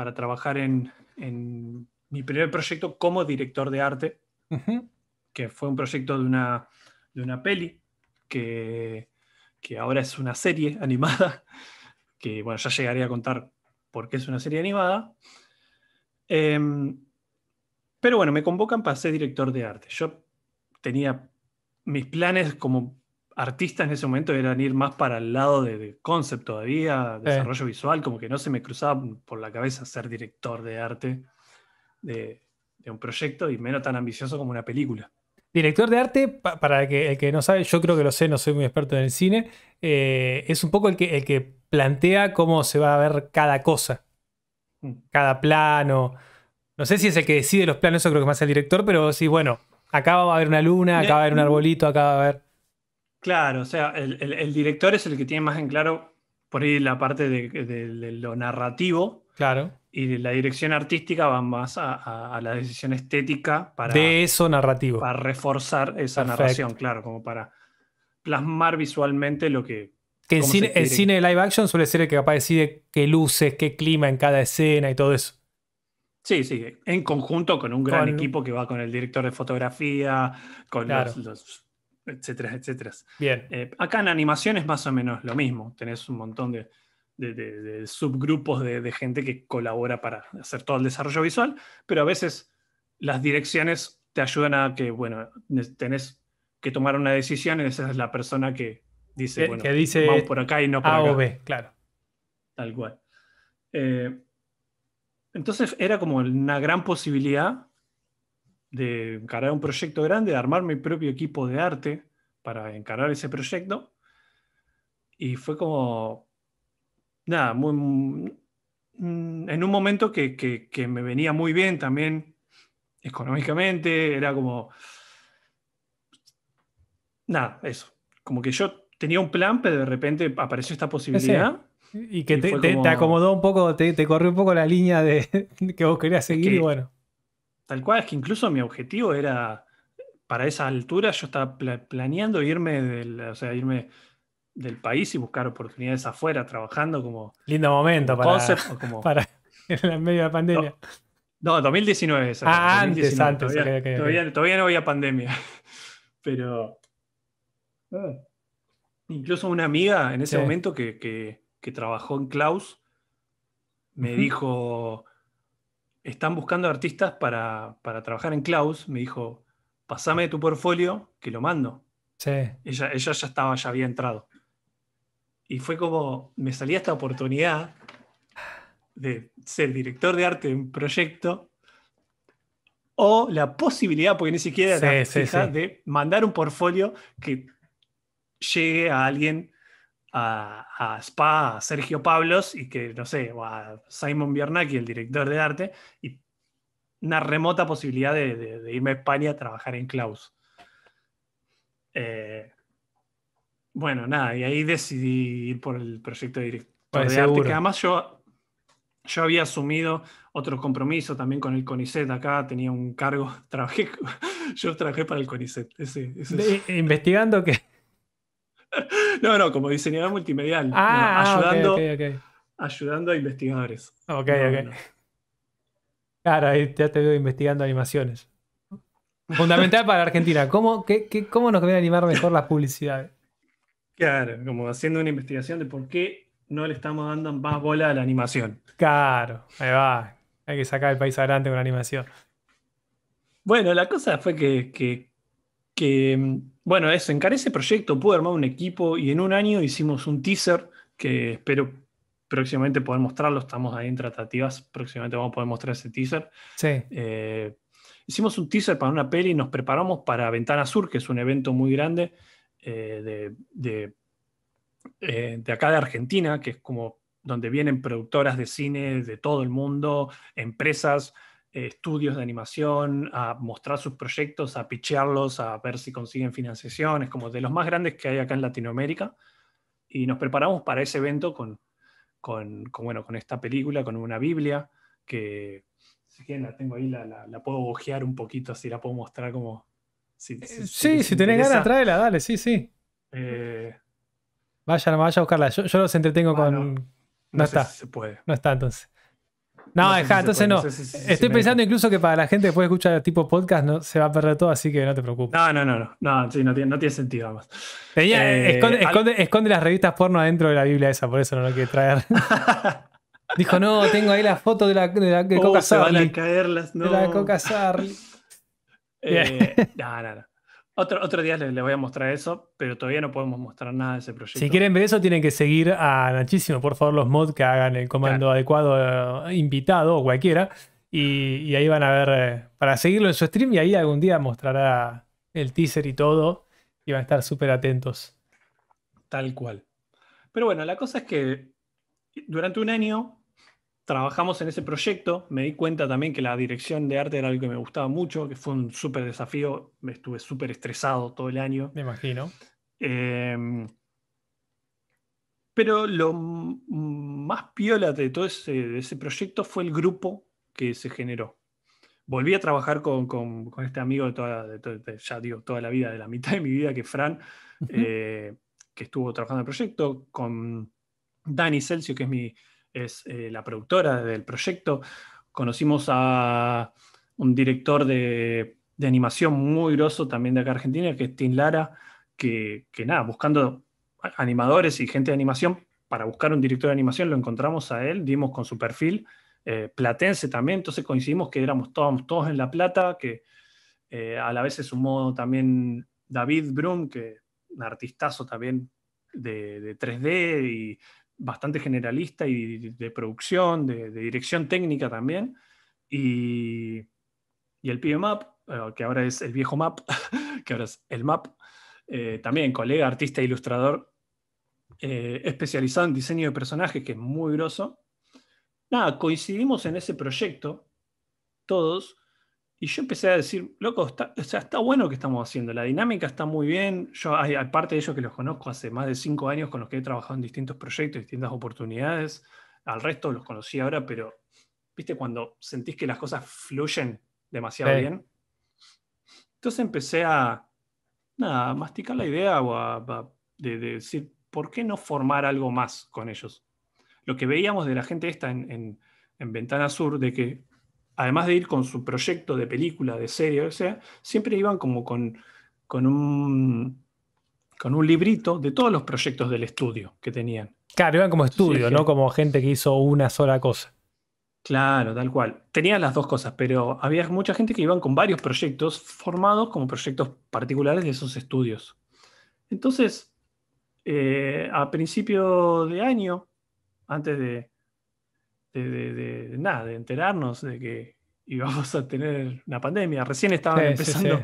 para trabajar en, mi primer proyecto como director de arte, que fue un proyecto de una, de una peli que, que, ahora es una serie animada, que bueno, ya llegaré a contar por qué es una serie animada. Em, pero bueno, me convocan para ser director de arte. Yo tenía mis planes como artistas en ese momento eran ir más para el lado de, concept todavía, desarrollo visual, como que no se me cruzaba por la cabeza ser director de arte de, un proyecto y menos tan ambicioso como una película. Director de arte, para el que, el que, no sabe, yo creo que lo sé, no soy muy experto en el cine, eh, es un poco el que, el que plantea cómo se va a ver cada cosa, mm. cada plano. No sé si es el que decide los planos, eso creo que más el director, pero sí, bueno, acá va a haber una luna, acá va a haber un eh, arbolito, acá va a haber... Claro, o sea, el, director es el que tiene más en claro por ahí la parte de, lo narrativo. Claro. Y la dirección artística va más a, la decisión estética para. De eso narrativo. Para reforzar esa narración, claro, como para plasmar visualmente lo que. Que el cine de live action suele ser el que capaz decide qué luces, qué clima en cada escena y todo eso. Sí, sí, en conjunto con un gran equipo que va con el director de fotografía, con los etcétera, etcétera. Bien. Eh, acá en animación es más o menos lo mismo. Tenés un montón de, subgrupos de, gente que colabora para hacer todo el desarrollo visual, pero a veces las direcciones te ayudan a que, bueno, tenés que tomar una decisión y esa es la persona que dice, que, dice vamos por acá y no por a acá. claro. Tal cual. Eh, entonces era como una gran posibilidad de encarar un proyecto grande, de armar mi propio equipo de arte para encarar ese proyecto. Y fue como, nada, muy, mm, en un momento que, me venía muy bien también económicamente, era como, nada, eso, como que yo tenía un plan, pero de repente apareció esta posibilidad. Y que te, acomodó un poco, te, te, corrió un poco la línea de, que vos querías seguir y bueno. Tal cual, es que incluso mi objetivo era, para esa altura, yo estaba planeando irme del, irme del país y buscar oportunidades afuera, trabajando como... Lindo momento para, para... En medio de la pandemia. No, 2019. ah, 2019, Todavía, Todavía, no había pandemia. Pero... Eh, incluso una amiga en ese momento que, trabajó en Klaus me dijo, están buscando artistas para, trabajar en Klaus. Me dijo, pasame tu portfolio, que lo mando. Ella, ya estaba, ya había entrado. Y fue como, me salía esta oportunidad de ser director de arte En un proyecto o la posibilidad, porque ni siquiera era de mandar un portfolio que llegue a alguien a, Spa, a Sergio Pablos y que, no sé, o a Simon Biernacki, el director de arte, y una remota posibilidad de, irme a España a trabajar en Klaus. Eh, bueno, nada, y ahí decidí ir por el proyecto de director arte, que además yo, yo había asumido otro compromiso también con el CONICET, acá tenía un cargo, trabajé, yo trabajé para el CONICET. investigando que no, no, como diseñador multimedial. Ah, ayudando, ayudando a investigadores. Ok, ok. Claro, ahí ya te veo investigando animaciones. Fundamental para Argentina. ¿Cómo, qué, qué, ¿Cómo nos animar mejor las publicidades? Claro, como haciendo una investigación de por qué no le estamos dando más bola a la animación. Claro, ahí va. Hay que sacar el país adelante con la animación. Bueno, la cosa fue que, que mm, bueno, eso, encaré ese proyecto, pude armar un equipo y en un año hicimos un teaser que espero próximamente poder mostrarlo, estamos ahí en tratativas, próximamente vamos a poder mostrar ese teaser. Sí. Eh, hicimos un teaser para una peli y nos preparamos para Ventana Sur, que es un evento muy grande eh, de, de, eh, de acá de Argentina, que es como donde vienen productoras de cine de todo el mundo, empresas, eh, estudios de animación, a mostrar sus proyectos, a pichearlos, a ver si consiguen financiaciones, como de los más grandes que hay acá en Latinoamérica. Y nos preparamos para ese evento con, con, bueno, con esta película, con una Biblia, que si quieren la tengo ahí, la, puedo bojear un poquito, así la puedo mostrar como... Eh, sí, si, tenés ganas, tráela, dale, sí, sí. Eh, vaya a buscarla, yo, los entretengo ah, con... No, está. se puede. No está entonces. No, deja, entonces no. Estoy pensando incluso que para la gente que puede escuchar tipo podcast no, se va a perder todo, así que no te preocupes. No, no, no, no. no, tiene, sentido, vamos. Eh, esconde, las revistas porno adentro de la Biblia esa, por eso no lo quiere traer. Dijo, no, tengo ahí la foto de la, de se van a no. De la Coca Sarli. Eh, no, no, no. Otro, día les, voy a mostrar eso, pero todavía no podemos mostrar nada de ese proyecto. Si quieren ver eso, tienen que seguir a Nachísimo, por favor, los mods que hagan el comando adecuado, eh, invitado o cualquiera. Y, ahí van a ver, eh, para seguirlo en su stream, y ahí algún día mostrará el teaser y todo. Y van a estar súper atentos. Tal cual. Pero bueno, la cosa es que durante un año trabajamos en ese proyecto, me di cuenta también que la dirección de arte era algo que me gustaba mucho, que fue un súper desafío, me estuve súper estresado todo el año. Me imagino. Em, pero lo más piola de todo ese, proyecto fue el grupo que se generó. Volví a trabajar con, este amigo de toda, ya toda la vida, de la mitad de mi vida, que es Fran, eh, que estuvo trabajando en el proyecto, con Dani Celcio, que es mi, es eh, la productora del proyecto. Conocimos a un director de, animación muy grosso también de acá Argentina, que es Tim Lara, que, nada, buscando animadores y gente de animación, para buscar un director de animación lo encontramos a él, dimos con su perfil, eh, platense también, entonces coincidimos que éramos todos, todos en La Plata, que eh, a la vez se sumó también David Brum, que un artistazo también de, de 3D y bastante generalista y de producción, de, dirección técnica también. Y, el pibe Map, eh, que ahora es el viejo Map, que ahora es el Map, eh, también colega, artista e ilustrador, eh, especializado en diseño de personajes, que es muy grosso. Nada, coincidimos en ese proyecto, todos, y yo empecé a decir, loco, está, bueno que estamos haciendo, la dinámica está muy bien. Yo, hay, aparte de ellos que los conozco hace más de cinco años, con los que he trabajado en distintos proyectos, distintas oportunidades, al resto los conocí ahora, pero, viste, cuando sentís que las cosas fluyen demasiado bien. Entonces empecé a, masticar la idea de, decir, ¿por qué no formar algo más con ellos? Lo que veíamos de la gente esta en, en Ventana Sur, de que además de ir con su proyecto de película, de serie, o sea, siempre iban como con, con, un, con un librito de todos los proyectos del estudio que tenían. Claro, iban como estudio, no como gente que hizo una sola cosa. Claro, tal cual. Tenían las dos cosas, pero había mucha gente que iban con varios proyectos formados como proyectos particulares de esos estudios. Entonces, eh, a principio de año, antes de, este, de, nada, de enterarnos de que íbamos a tener una pandemia. Recién estaban empezando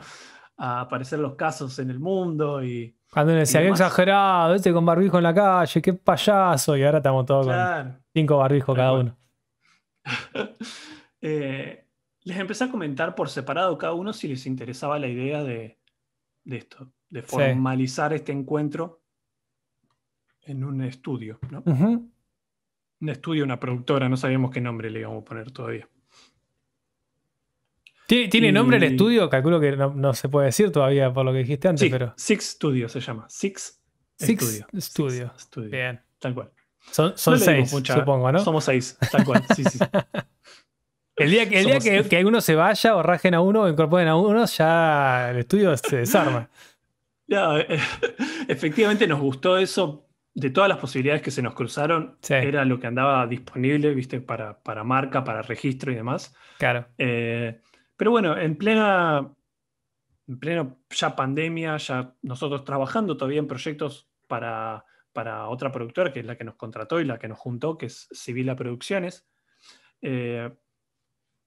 a aparecer los casos en el mundo y. Cuando se había exagerado, este con barbijo en la calle, qué payaso, y ahora estamos todos con cinco barbijos cada uno. Eh, les empecé a comentar por separado cada uno si les interesaba la idea de, esto, de formalizar este encuentro en un estudio, ¿no? un estudio, una productora, no sabíamos qué nombre le íbamos a poner todavía. ¿Tiene, nombre el estudio? Calculo que no, se puede decir todavía por lo que dijiste antes, sí, pero. Six Studio se llama. Six, Six Studio. Studio. Bien. Tal cual. Son, seis, supongo, ¿no? Somos seis, tal cual. Sí, sí. El día, que, alguno se vaya o rajen a uno o incorporen a uno, ya el estudio se desarma. Eh, efectivamente nos gustó eso de todas las posibilidades que se nos cruzaron, era lo que andaba disponible, viste, para, marca, para registro y demás. Claro. Eh, pero bueno, en plena, en ya pandemia, ya nosotros trabajando todavía en proyectos para, otra productora, que es la que nos contrató y la que nos juntó, que es Civila Producciones, eh,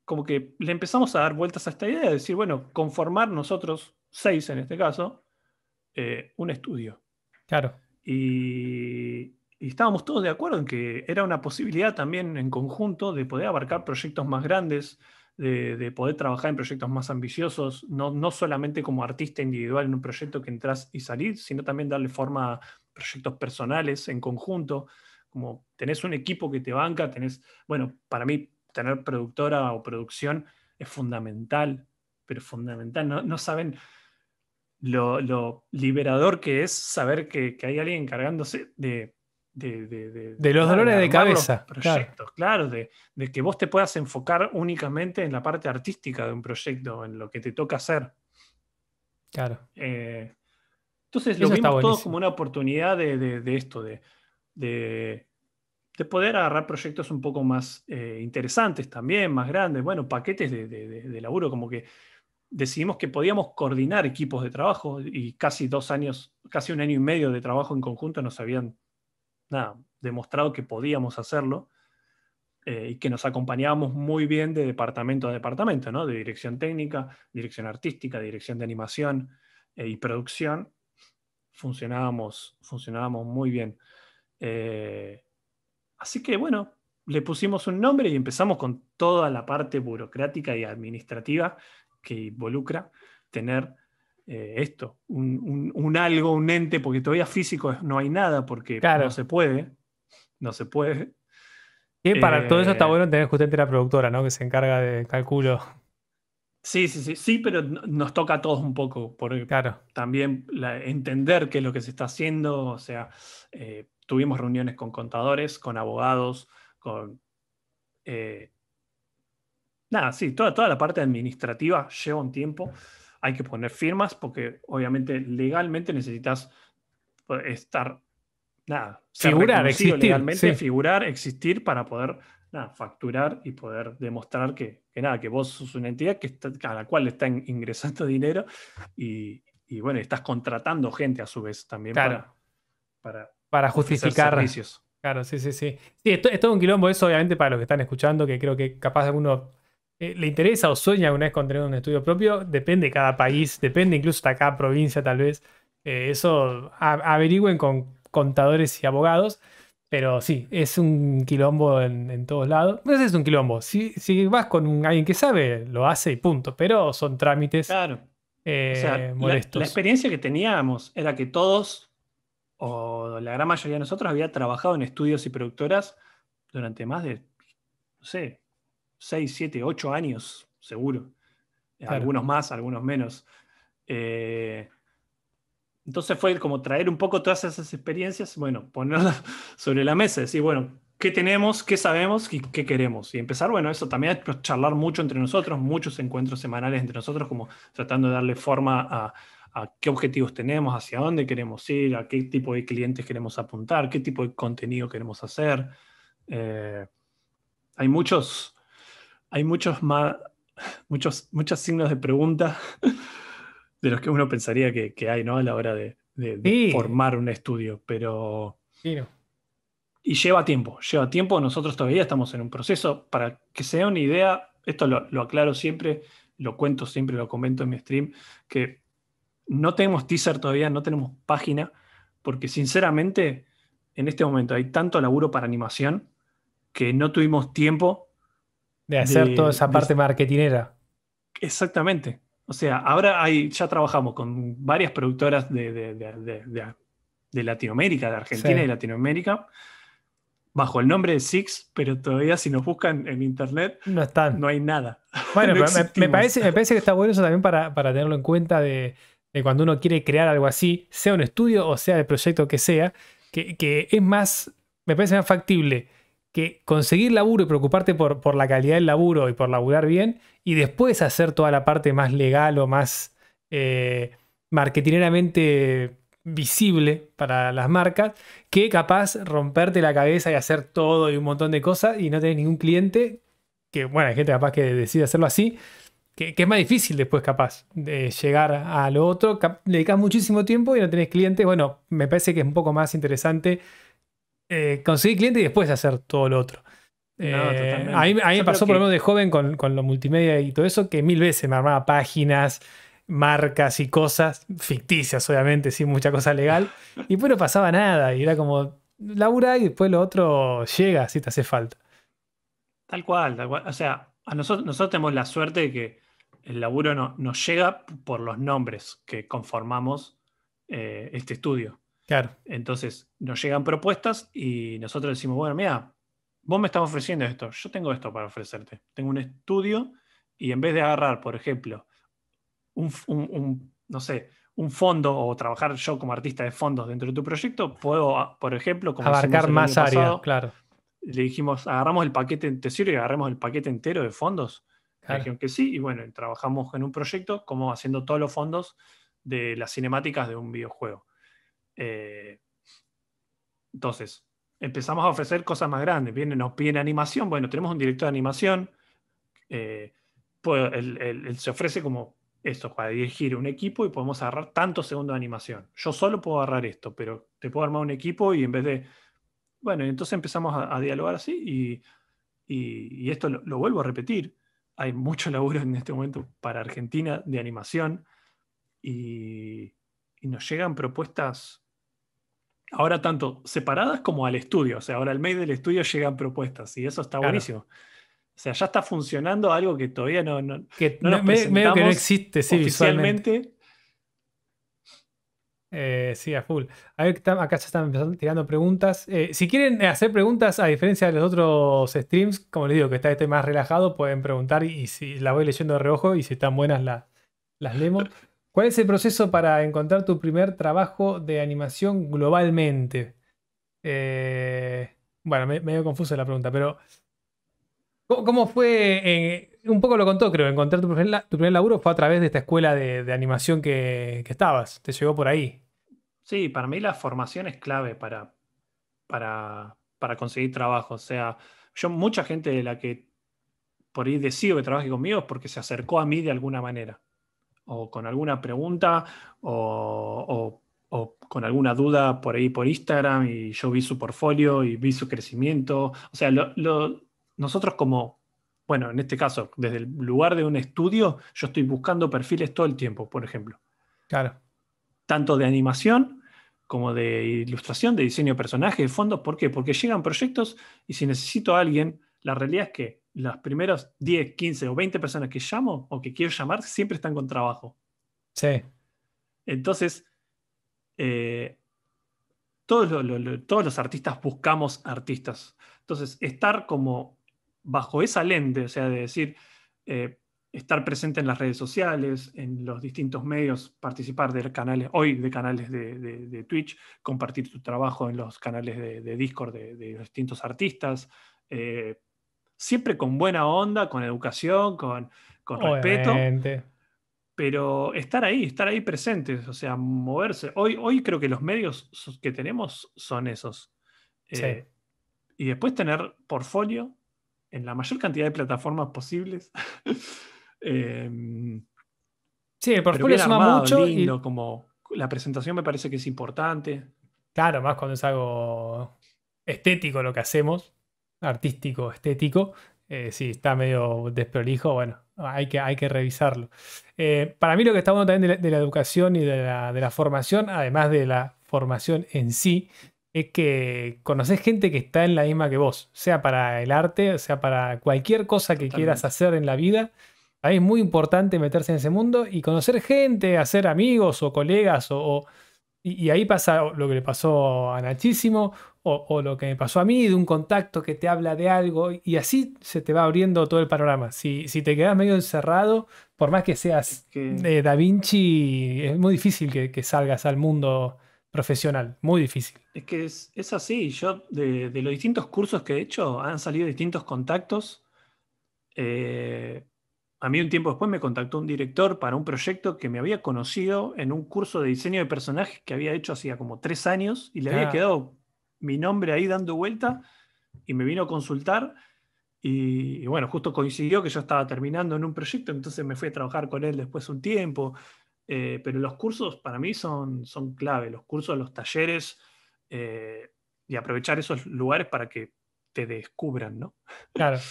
como que le empezamos a dar vueltas a esta idea de decir, bueno, conformar nosotros, seis en este caso, eh, un estudio. Claro. Y, estábamos todos de acuerdo en que era una posibilidad también en conjunto de poder abarcar proyectos más grandes, de, poder trabajar en proyectos más ambiciosos, no, solamente como artista individual en un proyecto que entras y salís, sino también darle forma a proyectos personales en conjunto, como tenés un equipo que te banca, tenés, bueno, para mí tener productora o producción es fundamental, pero fundamental, no saben lo, liberador que es saber que, hay alguien encargándose de de, los dolores de cabeza. Proyectos, claro, de, que vos te puedas enfocar únicamente en la parte artística de un proyecto, en lo que te toca hacer. Claro. Eh, entonces lo vimos todo como una oportunidad de, esto, de, poder agarrar proyectos un poco más eh, interesantes también, más grandes, bueno, paquetes de, laburo, como que decidimos que podíamos coordinar equipos de trabajo y casi dos años, casi un año y medio de trabajo en conjunto nos habían demostrado que podíamos hacerlo eh, y que nos acompañábamos muy bien de departamento a departamento, ¿no? de dirección técnica, dirección artística, dirección de animación eh, y producción. Funcionábamos, funcionábamos muy bien. Eh, así que bueno, le pusimos un nombre y empezamos con toda la parte burocrática y administrativa que involucra tener eh, esto, un, algo, un ente, porque todavía físico no hay nada, porque no se puede, no se puede. Y para eh, todo eso está bueno tener justamente la productora, ¿no? Que se encarga de cálculo. Sí, sí, sí, sí, pero nos toca a todos un poco, porque claro. también entender qué es lo que se está haciendo, o sea, eh, tuvimos reuniones con contadores, con abogados, con nada, sí, toda, toda la parte administrativa lleva un tiempo. Hay que poner firmas porque obviamente legalmente necesitas pues, estar, nada, figurar, existir, figurar, existir para poder nada, facturar y poder demostrar que, nada, que vos sos una entidad que a la cual le están ingresando dinero y, y bueno, estás contratando gente a su vez también para, para, para justificar servicios. Claro, sí, sí, sí. Sí, es, todo un quilombo eso, obviamente, para los que están escuchando, que creo que capaz alguno eh, le interesa o sueña alguna vez con tener un estudio propio, depende de cada país, depende incluso de cada provincia tal vez. Eh, eso averigüen con contadores y abogados, pero sí, es un quilombo en, todos lados. No es un quilombo, si, vas con alguien que sabe, lo hace y punto, pero son trámites claro. Eh, la experiencia que teníamos era que todos, o la gran mayoría de nosotros, había trabajado en estudios y productoras durante más de, no sé, seis, siete, ocho años, seguro. Algunos más, algunos menos. Eh, entonces fue como traer un poco todas esas experiencias, bueno, ponerlas sobre la mesa, decir, bueno, ¿qué tenemos? ¿Qué sabemos? ¿Y qué queremos? Y empezar, bueno, eso también es charlar mucho entre nosotros, muchos encuentros semanales entre nosotros, como tratando de darle forma a, qué objetivos tenemos, hacia dónde queremos ir, a qué tipo de clientes queremos apuntar, qué tipo de contenido queremos hacer. Eh, hay muchos, hay muchos más, muchos, muchos signos de pregunta de los que uno pensaría que, hay, ¿no? A la hora de, formar un estudio, pero... Y lleva tiempo, lleva tiempo, nosotros todavía estamos en un proceso, para que se dé una idea, esto lo, lo aclaro siempre, lo cuento siempre, lo comento en mi stream, que no tenemos teaser todavía, no tenemos página, porque sinceramente en este momento hay tanto laburo para animación que no tuvimos tiempo de hacer toda esa parte marketinera. Exactamente. O sea, ahora hay, ya trabajamos con varias productoras de, Latinoamérica, de Argentina y Latinoamérica, bajo el nombre de Six, pero todavía si nos buscan en internet, no, están. no hay nada. Bueno, me, parece, me parece que está bueno eso también para, tenerlo en cuenta de, cuando uno quiere crear algo así, sea un estudio o sea el proyecto que sea, que, que, es más, me parece más factible que conseguir laburo y preocuparte por, por, la calidad del laburo y por laburar bien, y después hacer toda la parte más legal o más eh, marketineramente visible para las marcas, que capaz romperte la cabeza y hacer todo y un montón de cosas y no tener ningún cliente, que bueno, hay gente capaz que decide hacerlo así, que, es más difícil después capaz de llegar a lo otro, dedicas muchísimo tiempo y no tenés clientes, bueno, me parece que es un poco más interesante eh, conseguir cliente y después hacer todo lo otro. Eh, a mí, me pasó por lo menos de joven con, con lo multimedia y todo eso, que mil veces me armaba páginas, marcas y cosas, ficticias obviamente, sin mucha cosa legal, y pues no pasaba nada, y era como, labura y después lo otro llega si te hace falta. Tal cual, tal cual. O sea, a nosotros, tenemos la suerte de que el laburo no, nos llega por los nombres que conformamos eh, este estudio. Claro. Entonces nos llegan propuestas y nosotros decimos, bueno, mira, vos me estás ofreciendo esto, yo tengo esto para ofrecerte. Tengo un estudio y en vez de agarrar, por ejemplo, un, no sé, un fondo o trabajar yo como artista de fondos dentro de tu proyecto, puedo, ah, por ejemplo, como abarcar más áreas, claro. Le dijimos, agarramos el paquete, ¿te sirve? Agarramos el paquete entero de fondos. Dijeron que sí, y bueno, trabajamos en un proyecto como haciendo todos los fondos de las cinemáticas de un videojuego. Eh, entonces, empezamos a ofrecer cosas más grandes. nos piden animación. Bueno, tenemos un director de animación. Eh, pues, él, se ofrece como esto para dirigir un equipo y podemos agarrar tantos segundos de animación. Yo solo puedo agarrar esto, pero te puedo armar un equipo y en vez de. Bueno, entonces empezamos a, dialogar así y, y, esto lo, vuelvo a repetir. Hay mucho laburo en este momento para Argentina de animación y nos llegan propuestas ahora tanto separadas como al estudio. O sea, ahora al mail del estudio llegan propuestas y eso está buenísimo. O sea, ya está funcionando algo que todavía no, que no existe sí, oficialmente. Eh, sí, a full. acá ya están tirando preguntas. Eh, si quieren eh, hacer preguntas, a diferencia de los otros streams, como les digo, que está este más relajado, pueden preguntar y, si la voy leyendo de reojo y si están buenas las las leemos. ¿Cuál es el proceso para encontrar tu primer trabajo de animación globalmente? Eh, bueno, medio confusa la pregunta, pero ¿cómo, fue? un poco lo contó, creo. Encontrar tu primer, laburo fue a través de esta escuela de, animación que, estabas. Te llegó por ahí. Sí, para mí la formación es clave para, para, para conseguir trabajo. O sea, yo mucha gente de la que por ahí decido que trabaje conmigo es porque se acercó a mí de alguna manera o con alguna pregunta o, con alguna duda por ahí por Instagram y yo vi su portfolio y vi su crecimiento. O sea, nosotros como, bueno, en este caso, desde el lugar de un estudio, yo estoy buscando perfiles todo el tiempo, por ejemplo. Claro. Tanto de animación como de ilustración, de diseño de personajes, de fondos. ¿Por qué? Porque llegan proyectos y si necesito a alguien, la realidad es que las primeras 10, 15 o 20 personas que llamo o que quiero llamar siempre están con trabajo. Sí. Entonces, eh, todos, todos, los artistas buscamos artistas. Entonces, estar como bajo esa lente, o sea, de decir, eh, estar presente en las redes sociales, en los distintos medios, participar de canales, hoy de canales de, Twitch, compartir tu trabajo en los canales de, Discord de, distintos artistas. Eh, siempre con buena onda, con educación, con, con respeto. Pero estar ahí, estar ahí presentes, o sea, moverse. Hoy, hoy creo que los medios que tenemos son esos. Eh, sí. y después tener portfolio en la mayor cantidad de plataformas posibles. Em, sí, el portfolio suma armado, Lindo, como la presentación me parece que es importante. Claro, más cuando es algo estético lo que hacemos artístico, estético, eh, si está medio desprolijo, bueno, hay que, hay que revisarlo. Eh, para mí lo que está bueno también de la, educación y de la, formación, además de la formación en sí, es que conoces gente que está en la misma que vos, sea para el arte, sea para cualquier cosa que quieras hacer en la vida. Ahí es muy importante meterse en ese mundo y conocer gente, hacer amigos o colegas y, y, ahí pasa lo que le pasó a Nachísimo o, lo que me pasó a mí, de un contacto que te habla de algo, y así se te va abriendo todo el panorama. Si, te quedas medio encerrado, por más que seas eh, Da Vinci, es muy difícil que, salgas al mundo profesional, muy difícil. Es que es, así, yo de, los distintos cursos que he hecho, han salido distintos contactos. Eh, a mí un tiempo después me contactó un director para un proyecto que me había conocido en un curso de diseño de personajes que había hecho hacía como tres años y le había ah. quedado mi nombre ahí dando vuelta y me vino a consultar. Y, bueno, justo coincidió que yo estaba terminando en un proyecto, entonces me fui a trabajar con él después un tiempo. Eh, pero los cursos para mí son, son clave, los cursos, los talleres eh, y aprovechar esos lugares para que te descubran, ¿no? Claro.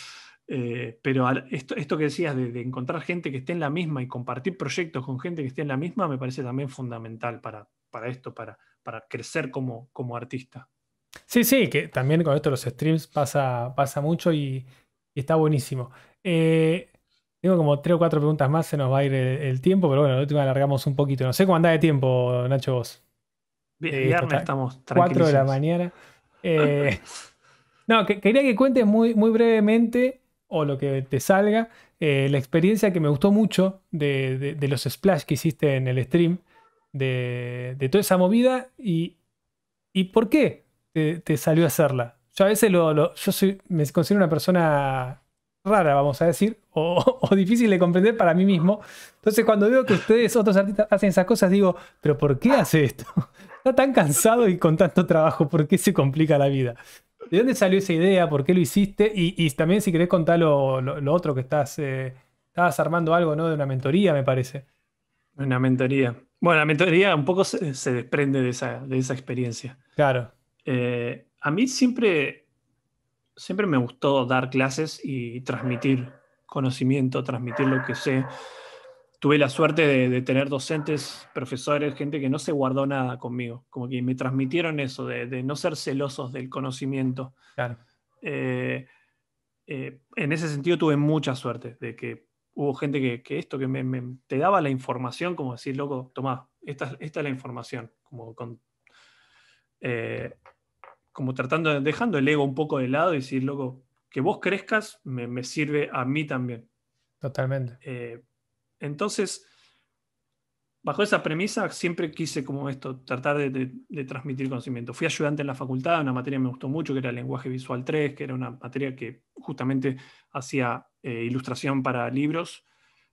Eh, pero esto, esto que decías de, encontrar gente que esté en la misma y compartir proyectos con gente que esté en la misma me parece también fundamental para, esto, para, crecer como artista. Sí, sí, que también con esto los streams pasa, pasa mucho y, está buenísimo. Eh, tengo como tres o cuatro preguntas más, se nos va a ir el, tiempo, pero bueno, la última alargamos un poquito. No sé cuándo anda de tiempo, Nacho, vos. Bien, eh, estamos 4 de la mañana. Eh, no, quería que cuentes muy, muy brevemente, o lo que te salga, la experiencia que me gustó mucho de, los splash que hiciste en el stream, de, de toda esa movida y, y por qué te, salió a hacerla. Yo a veces yo me considero una persona rara, vamos a decir, o, difícil de comprender para mí mismo. Entonces cuando veo que ustedes, otros artistas, hacen esas cosas, digo, pero ¿por qué hace esto? Está tan cansado y con tanto trabajo, ¿por qué se complica la vida? ¿De dónde salió esa idea? ¿Por qué lo hiciste? Y, también si querés contar lo, otro que estás, eh, estabas armando algo, ¿no? De una mentoría, me parece. Una mentoría. Bueno, la mentoría un poco se, desprende de esa, de esa experiencia. Claro. Eh, a mí siempre, siempre me gustó dar clases y transmitir conocimiento, transmitir lo que sé. Tuve la suerte de, tener docentes, profesores, gente que no se guardó nada conmigo, como que me transmitieron eso, de, no ser celosos del conocimiento. Eh, eh, en ese sentido tuve mucha suerte de que hubo gente que, esto, que me, te daba la información, como decir, loco, tomá, esta, es la información, como con como tratando, dejando el ego un poco de lado y decir, luego que vos crezcas me, sirve a mí también. Totalmente. Eh, entonces, bajo esa premisa, siempre quise como esto, tratar de, transmitir conocimiento. Fui ayudante en la facultad, una materia me gustó mucho, que era lenguaje visual 3, que era una materia que justamente hacía eh, ilustración para libros,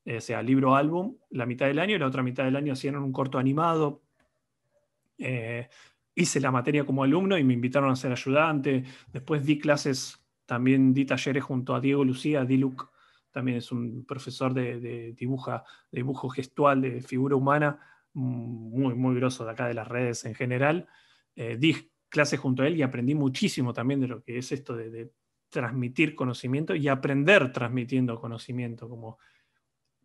eh, o sea, libro-álbum, la mitad del año, y la otra mitad del año hacían un corto animado hice la materia como alumno y me invitaron a ser ayudante. Después di clases, también di talleres junto a Diego Lucía, Diluc también es un profesor de, dibuja, dibujo gestual, de figura humana, mm, muy, muy grosso de acá de las redes en general. Eh, di clases junto a él y aprendí muchísimo también de lo que es esto de, de transmitir conocimiento y aprender transmitiendo conocimiento, como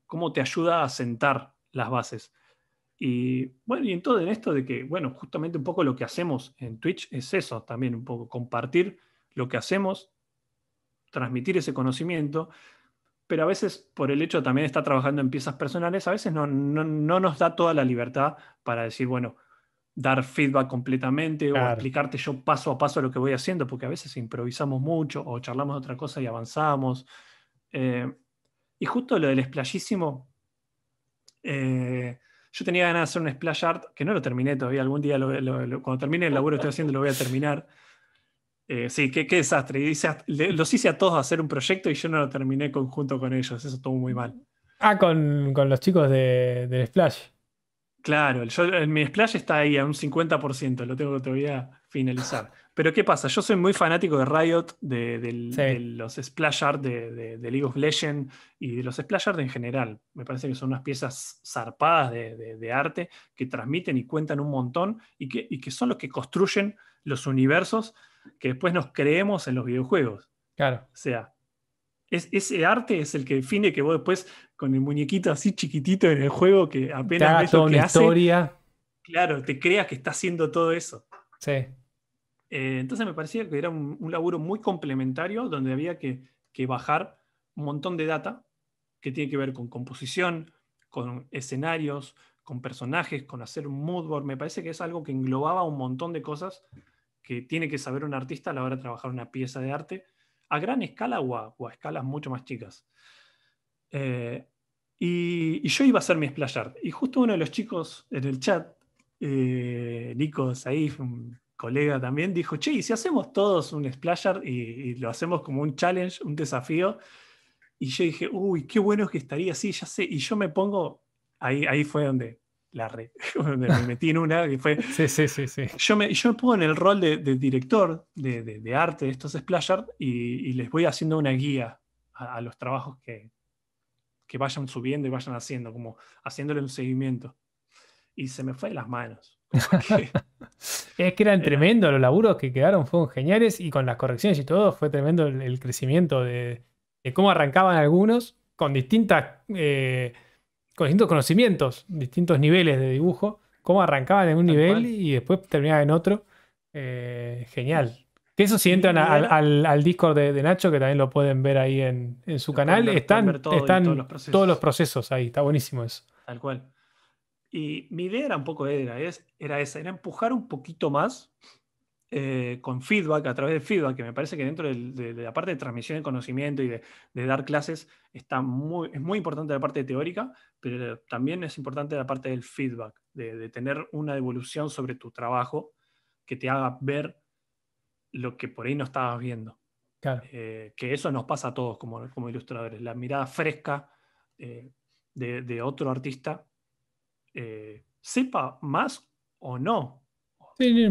cómo te ayuda a sentar las bases. Y bueno, y en todo en esto de que, bueno, justamente un poco lo que hacemos en Twitch es eso también, un poco compartir lo que hacemos, transmitir ese conocimiento, pero a veces por el hecho de también estar trabajando en piezas personales, a veces no, no, nos da toda la libertad para decir, bueno, dar feedback completamente o explicarte yo paso a paso lo que voy haciendo, porque a veces improvisamos mucho o charlamos otra cosa y avanzamos. Eh, y justo lo del esplayísimo, eh, yo tenía ganas de hacer un splash art, que no lo terminé todavía, algún día cuando termine el laburo que estoy haciendo lo voy a terminar. Eh, sí, qué, desastre. Y los hice a todos hacer un proyecto y yo no lo terminé conjunto con ellos, eso estuvo muy mal. Ah, con, los chicos de, del Splash. Claro, yo, mi splash está ahí a un 50%, lo tengo que todavía finalizar. Pero ¿qué pasa? Yo soy muy fanático de Riot, de, los splash art de, League of Legends y de los splash art en general. Me parece que son unas piezas zarpadas de, arte que transmiten y cuentan un montón y que, y que son los que construyen los universos que después nos creemos en los videojuegos. Claro. O sea, ese arte es el que define que vos después, con el muñequito así chiquitito en el juego, que apenas ves lo que hace, Claro, te creas que está haciendo todo eso. Sí. Eh, entonces me parecía que era un, laburo muy complementario donde había que, que, bajar un montón de data que tiene que ver con composición, con escenarios, con personajes, con hacer un mood board. Me parece que es algo que englobaba un montón de cosas que tiene que saber un artista a la hora de trabajar una pieza de arte a gran escala o a, o escalas mucho más chicas. Eh, y, yo iba a hacer mi splasher Y justo uno de los chicos en el chat, eh, Nico Saif, un colega también, dijo, che, ¿y si hacemos todos un splasher y, y lo hacemos como un challenge, un desafío? Y yo dije, uy, qué bueno que estaría así, ya sé. Y yo me pongo, ahí, ahí fue donde la red. me metí en una que fue. Sí, sí, sí. sí. Yo, me, yo pongo en el rol de, director de, arte de estos splasher y, y, les voy haciendo una guía a, los trabajos que, que, vayan subiendo y vayan haciendo, como haciéndole un seguimiento. Y se me fue las manos. es que eran era, eh, tremendos los laburos que quedaron, fueron geniales y con las correcciones y todo, fue tremendo el, crecimiento de, cómo arrancaban algunos con distintas. Eh, con distintos conocimientos, distintos niveles de dibujo, cómo arrancaban en un nivel y después terminaban en otro. Eh, genial. Que eso si entran al, al, Discord de, Nacho, que también lo pueden ver ahí en, su canal, están, están todos, los procesos ahí, está buenísimo eso. Tal cual. Y mi idea era un poco era, era esa, era empujar un poquito más eh, con feedback, a través de feedback, que me parece que dentro de, la parte de transmisión de conocimiento y de, dar clases está muy, es muy importante la parte teórica, pero también es importante la parte del feedback, de, tener una evolución sobre tu trabajo que te haga ver lo que por ahí no estabas viendo. Eh, que eso nos pasa a todos como, como ilustradores, la mirada fresca eh, de, otro artista, sepa más o no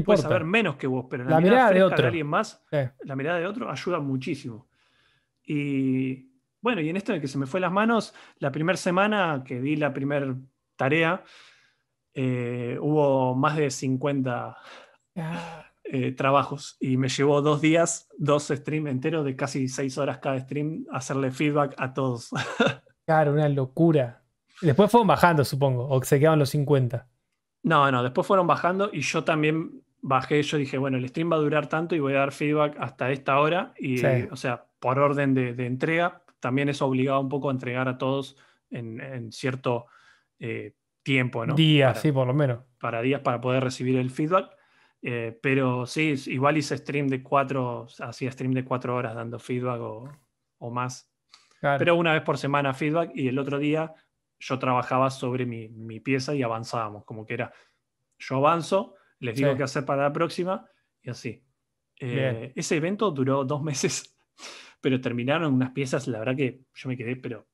Puedes saber menos que vos, pero la, mirada, de, otro. alguien más, la mirada de otro ayuda muchísimo. Y bueno, y en esto de que se me fue las manos, la primera semana que di la primera tarea, eh, hubo más de 50 ah. eh, trabajos y me llevó dos días, dos streams enteros de casi seis horas cada stream, hacerle feedback a todos. claro, una locura. Después fueron bajando, supongo, o se quedaban los 50. No, no, después fueron bajando y yo también bajé, yo dije, bueno, el stream va a durar tanto y voy a dar feedback hasta esta hora. Y, o sea, por orden de, entrega, también es obligado un poco a entregar a todos en, cierto eh, tiempo, ¿no? Días, sí, por lo menos. Para días para poder recibir el feedback. Eh, pero sí, igual hice stream de cuatro, hacía stream de cuatro horas dando feedback o, más. Pero una vez por semana feedback y el otro día yo trabajaba sobre mi, pieza y avanzábamos, como que era, yo avanzo, les digo qué hacer para la próxima y así. Eh, ese evento duró dos meses, pero terminaron unas piezas, la verdad que yo me quedé, pero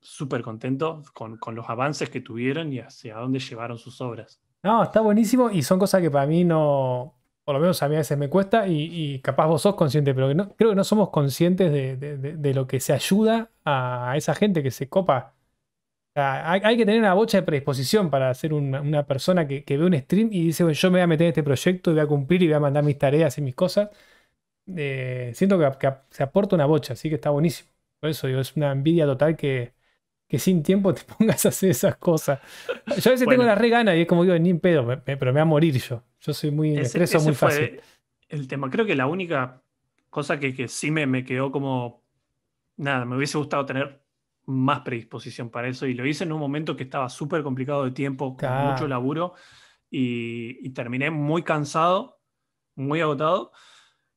súper contento con, los avances que tuvieron y hacia dónde llevaron sus obras. No, está buenísimo y son cosas que para mí no, por lo menos a mí a veces me cuesta y, capaz vos sos consciente, pero no, creo que no somos conscientes de, de, lo que se ayuda a esa gente que se copa hay, que tener una bocha de predisposición para ser una, persona que, ve un stream y dice, yo me voy a meter en este proyecto y voy a cumplir y voy a mandar mis tareas y mis cosas. Eh, siento que, se aporta una bocha, así que está buenísimo. Por eso digo, es una envidia total que, sin tiempo te pongas a hacer esas cosas. Yo a veces tengo la re gana y es como digo, ni en pedo, pero me va a morir yo. Yo soy muy muy fácil. El tema, creo que la única cosa que, sí me, me quedó como, nada, me hubiese gustado tener más predisposición para eso y lo hice en un momento que estaba súper complicado de tiempo, mucho laburo y, terminé muy cansado, muy agotado,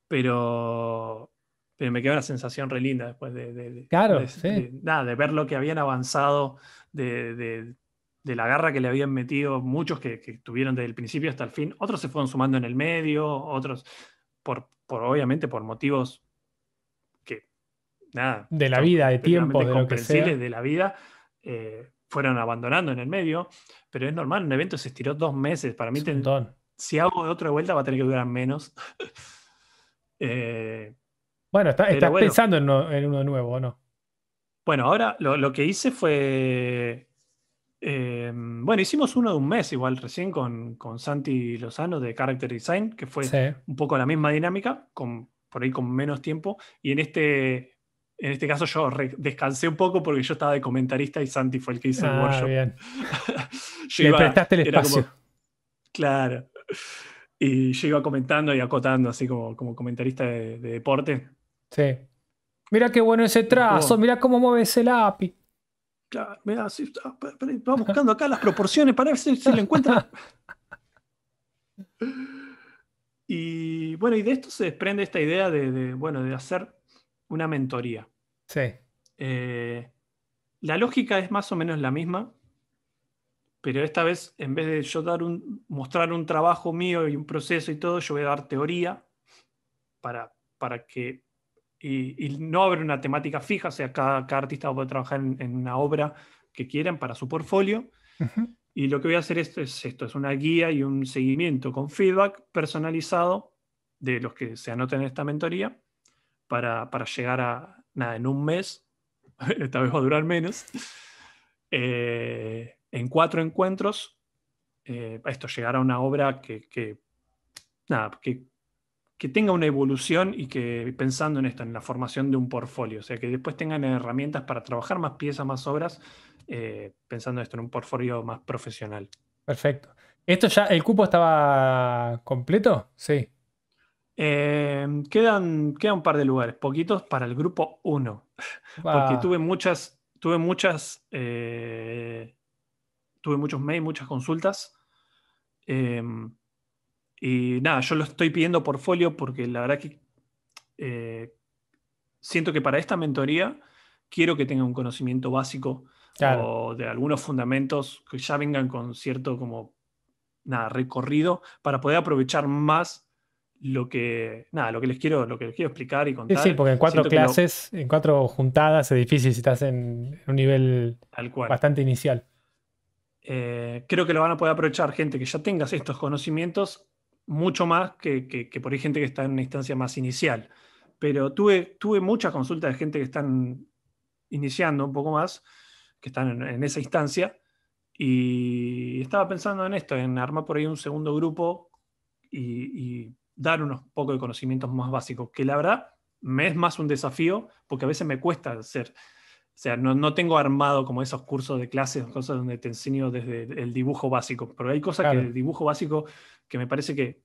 pero, pero me quedó una sensación re linda después de, nada, de ver lo que habían avanzado, de, la garra que le habían metido muchos que, estuvieron desde el principio hasta el fin, otros se fueron sumando en el medio, otros por, por obviamente por motivos de la vida, de eh, tiempo, de lo que de la vida, fueron abandonando en el medio, pero es normal, un evento se estiró dos meses, para mí, si hago de otra vuelta va a tener que durar menos. Eh, bueno, está, estás pensando en uno, nuevo, no? Bueno, ahora lo, que hice fue... Eh, bueno, hicimos uno de un mes igual recién con, Santi Lozano de Character Design, que fue un poco la misma dinámica, con, por ahí con menos tiempo. Y en este en este caso yo descansé un poco porque yo estaba de comentarista y Santi fue el que hizo el ah, workshop. Bien. Le prestaste el espacio. claro. Y yo iba comentando y acotando, así como, comentarista de, deporte. Sí. Mira qué bueno ese trazo, mira cómo mueve ese lápiz. Claro, mira, sí, ah, buscando acá las proporciones para ver si, si lo encuentra. y bueno, y de esto se desprende esta idea de bueno, de hacer una mentoría. Sí. Eh, la lógica es más o menos la misma, pero esta vez, en vez de yo dar un, mostrar un trabajo mío y un proceso y todo, yo voy a dar teoría para, para que. Y, no abre una temática fija, o sea, cada, artista puede trabajar en, una obra que quieran para su portfolio. Y lo que voy a hacer es esto: es una guía y un seguimiento con feedback personalizado de los que se anoten en esta mentoría para, llegar a, nada, en un mes, esta vez va a durar menos, eh, en cuatro encuentros, eh, esto, llegar a una obra que, que nada, que, que, tenga una evolución y que pensando en esto, en la formación de un portfolio, o sea, que después tengan herramientas para trabajar más piezas, más obras, eh, pensando esto en un portfolio más profesional. Perfecto. ¿Esto ya, el cupo estaba completo? Sí. Em, quedan, un par de lugares, poquitos para el grupo 1. Porque tuve muchas, tuve muchas, eh, tuve muchos mails, muchas consultas. Em, y nada, yo lo estoy pidiendo por folio porque la verdad que eh, siento que para esta mentoría quiero que tengan un conocimiento básico o de algunos fundamentos que ya vengan con cierto como nada, recorrido para poder aprovechar más lo que, nada, lo que les quiero, lo que quiero explicar y contar. Sí, porque en cuatro clases, en cuatro juntadas es difícil si estás en, un nivel bastante inicial. Eh, creo que lo van a poder aprovechar gente que ya tengas estos conocimientos mucho más que, por ahí gente que está en una instancia más inicial. Pero tuve, tuve muchas consultas de gente que están iniciando un poco más, que están en, esa instancia, y estaba pensando en esto, en armar por ahí un segundo grupo y dar unos pocos de conocimientos más básicos, que la verdad me es más un desafío porque a veces me cuesta hacer. O sea, no, tengo armado como esos cursos de clases, cosas donde te enseño desde el dibujo básico, pero hay cosas del que el dibujo básico que me parece que,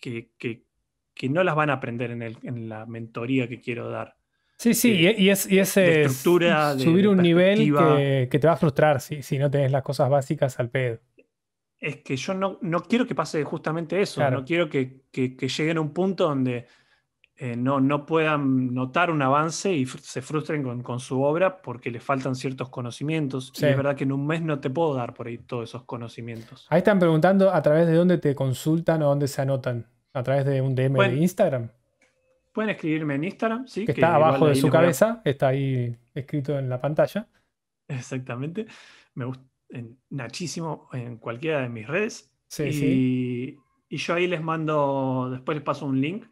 que, que, no las van a aprender en, el, en, la mentoría que quiero dar. Sí, sí, eh, y, es, estructura, subir un nivel que, te va a frustrar si, si no tenés las cosas básicas al pedo es que yo no, no quiero que pase justamente eso, no quiero que, lleguen a un punto donde eh, no, no puedan notar un avance y se frustren con, su obra porque les faltan ciertos conocimientos. es verdad que en un mes no te puedo dar por ahí todos esos conocimientos. Ahí están preguntando a través de dónde te consultan o dónde se anotan, a través de un DM de Instagram. Pueden escribirme en Instagram, sí. Que, está abajo de su cabeza, está ahí escrito en la pantalla. Exactamente. Me gusta en Nachísimo en cualquiera de mis redes. y, yo ahí les mando, después les paso un link.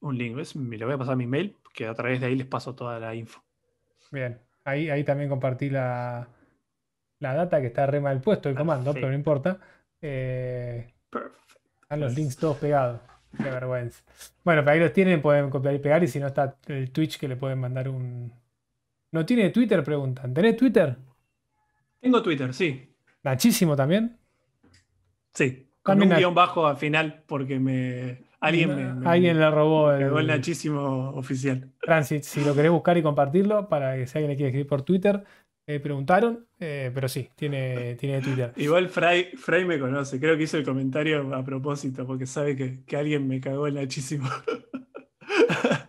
Un link, ¿ves? Me lo voy a pasar mi mail, que a través de ahí les paso toda la info. Bien, ahí, ahí también compartí la, data que está re mal puesto el comando, pero no importa. Eh, están los links todos pegados. Qué vergüenza. Bueno, pero ahí los tienen, pueden copiar y pegar. Y si no está el Twitch que le pueden mandar un. ¿No tiene Twitter? Preguntan. ¿Tenés Twitter? Tengo Twitter, sí. ¿Nachísimo también? Sí. Con un guión bajo al final porque me. Alguien me, Alguien le robó el, el Nachísimo oficial. Francis, si lo querés buscar y compartirlo para que si alguien le quiere escribir por Twitter, me preguntaron, eh, pero sí, tiene, tiene Twitter. Igual Fray, me conoce, creo que hizo el comentario a propósito, porque sabe que, alguien me cagó el nachísimo.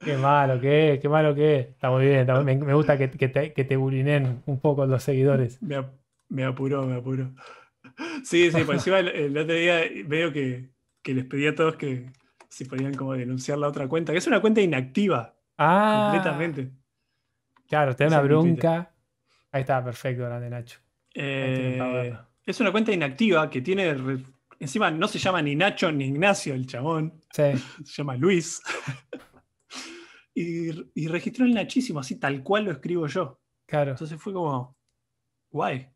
Qué malo que es, qué malo que es. Está muy bien, me, gusta que, te, que un poco los seguidores. Me, apuro me, apuró, me apuró. Sí, sí, por pues encima el, otro día veo que, les pedí a todos que si podían como denunciar la otra cuenta, que es una cuenta inactiva. Ah. Completamente. Claro, te da una bronca. Ahí está, perfecto, la de Nacho. Eh, es una cuenta inactiva que tiene. Encima no se llama ni Nacho ni Ignacio el chabón. Sí. Se llama Luis y, registró el Nachísimo, así tal cual lo escribo yo. Claro. Entonces fue como, guay.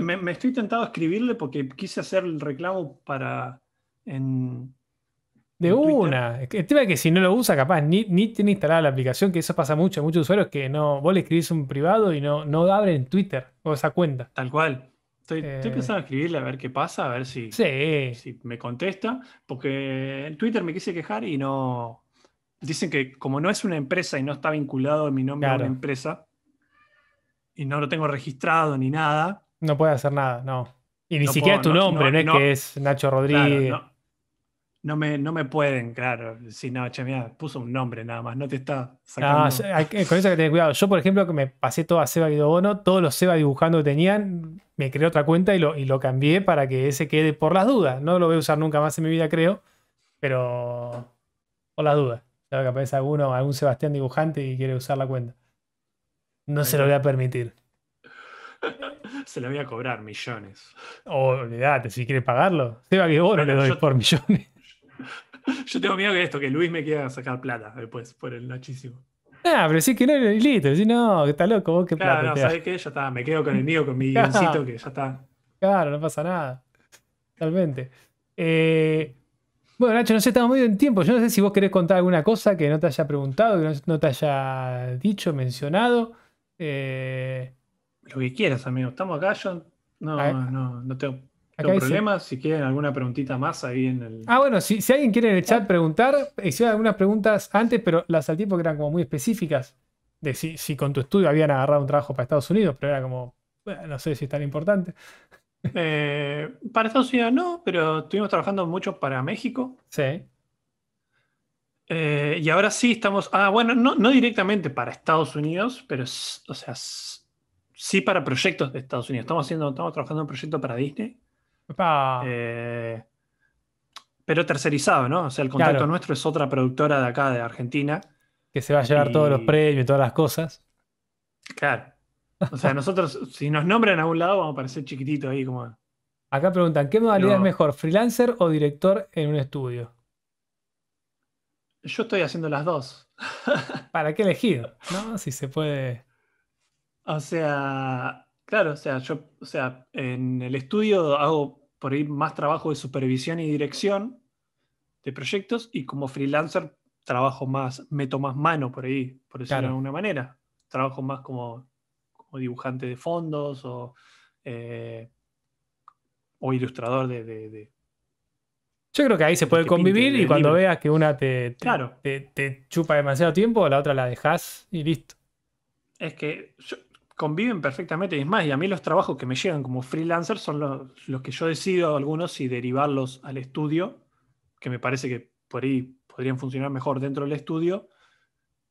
Me, estoy tentado escribirle porque quise hacer el reclamo para. de una. El tema es que si no lo usa, capaz ni, tiene instalada la aplicación, que eso pasa mucho. Muchos usuarios que no. Vos le escribís un privado y no, no en Twitter o esa cuenta. Tal cual. Estoy, estoy eh. pensando en escribirle a ver qué pasa, a ver si, sí. si me contesta. Porque en Twitter me quise quejar y no dicen que como no es una empresa y no está vinculado mi nombre a una empresa, y no lo tengo registrado ni nada. No puede hacer nada, no. Y ni siquiera tu nombre, no, es que es Nacho Rodríguez. no, me, no me pueden, claro. Si no, che, mira, puso un nombre nada más, no te está sacando. con eso hay que tener cuidado. Yo, por ejemplo, que me pasé todo a Seba y todos los Seba dibujando que tenían, me creé otra cuenta y lo, y lo cambié para que ese quede por las dudas. No lo voy a usar nunca más en mi vida, creo, pero por las dudas. Claro que aparece alguno, algún Sebastián dibujante y quiere usar la cuenta. No se lo voy a permitir. Se la voy a cobrar millones. O olvídate, si quiere pagarlo. se va que vos no le doy por millones. Yo tengo miedo que esto, que Luis me quiera sacar plata después por el nachísimo. Ah, pero sí que no, listo, sí no, que está loco, vos qué claro, No, ¿sabés qué? Ya está, me quedo con el mío, con mi guioncito que ya está. Claro, no pasa nada. Totalmente. Eh, bueno, Nacho, no sé, estamos muy en tiempo. Yo no sé si vos querés contar alguna cosa que no te haya preguntado, que no, te haya dicho, mencionado. Eh, lo que quieras, amigo. Estamos acá, yo no, ah, eh. no, no tengo, problemas. Si quieren alguna preguntita más ahí en el. Ah, bueno, si, si alguien quiere en el chat ah. preguntar, hicieron algunas preguntas antes, pero las al tiempo que eran como muy específicas. De si, si con tu estudio habían agarrado un trabajo para Estados Unidos, pero era como, bueno, no sé si es tan importante. Eh, para Estados Unidos no, pero estuvimos trabajando mucho para México. Sí. Eh, y ahora sí estamos. Ah, bueno, no, directamente para Estados Unidos, pero, o sea, sí para proyectos de Estados Unidos. Estamos, haciendo, estamos trabajando en un proyecto para Disney. Eh, pero tercerizado, ¿no? O sea, el contacto nuestro es otra productora de acá, de Argentina. Que se va a llevar todos los premios, y todas las cosas. Claro. O sea, nosotros, si nos nombran a un lado, vamos a parecer chiquititos ahí como. Acá preguntan, ¿qué modalidad es mejor, freelancer o director en un estudio? Yo estoy haciendo las dos. ¿Para qué elegir? ¿No? Si se puede. O sea, claro, o sea, yo, o sea, en el estudio hago por ahí más trabajo de supervisión y dirección de proyectos y como freelancer trabajo más, meto más mano por ahí, por decirlo de alguna manera. Trabajo más como o dibujante de fondos o, eh, ilustrador de, Yo creo que ahí se puede convivir y cuando veas que una te, te, chupa demasiado tiempo, la otra la dejas y listo. Es que conviven perfectamente y es más, y a mí los trabajos que me llegan como freelancer son los, los que yo decido algunos y derivarlos al estudio, que me parece que por ahí podrían funcionar mejor dentro del estudio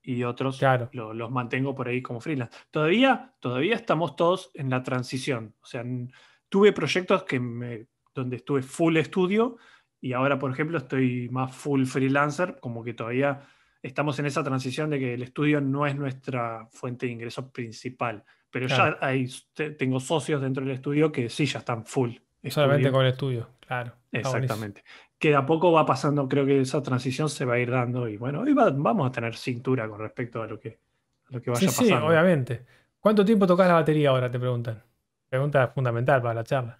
y otros los mantengo por ahí como freelance. Todavía, todavía estamos todos en la transición. O sea, tuve proyectos que donde estuve full estudio y ahora, por ejemplo, estoy más full freelancer, como que todavía estamos en esa transición de que el estudio no es nuestra fuente de ingreso principal. Pero ya tengo socios dentro del estudio que sí ya están full. Solamente con el estudio, claro. Exactamente que de a poco va pasando, creo que esa transición se va a ir dando y bueno, vamos a tener cintura con respecto a lo que, a lo vaya sí, pasando. Sí, obviamente. ¿Cuánto tiempo tocas la batería ahora? Te preguntan. Pregunta fundamental para la charla.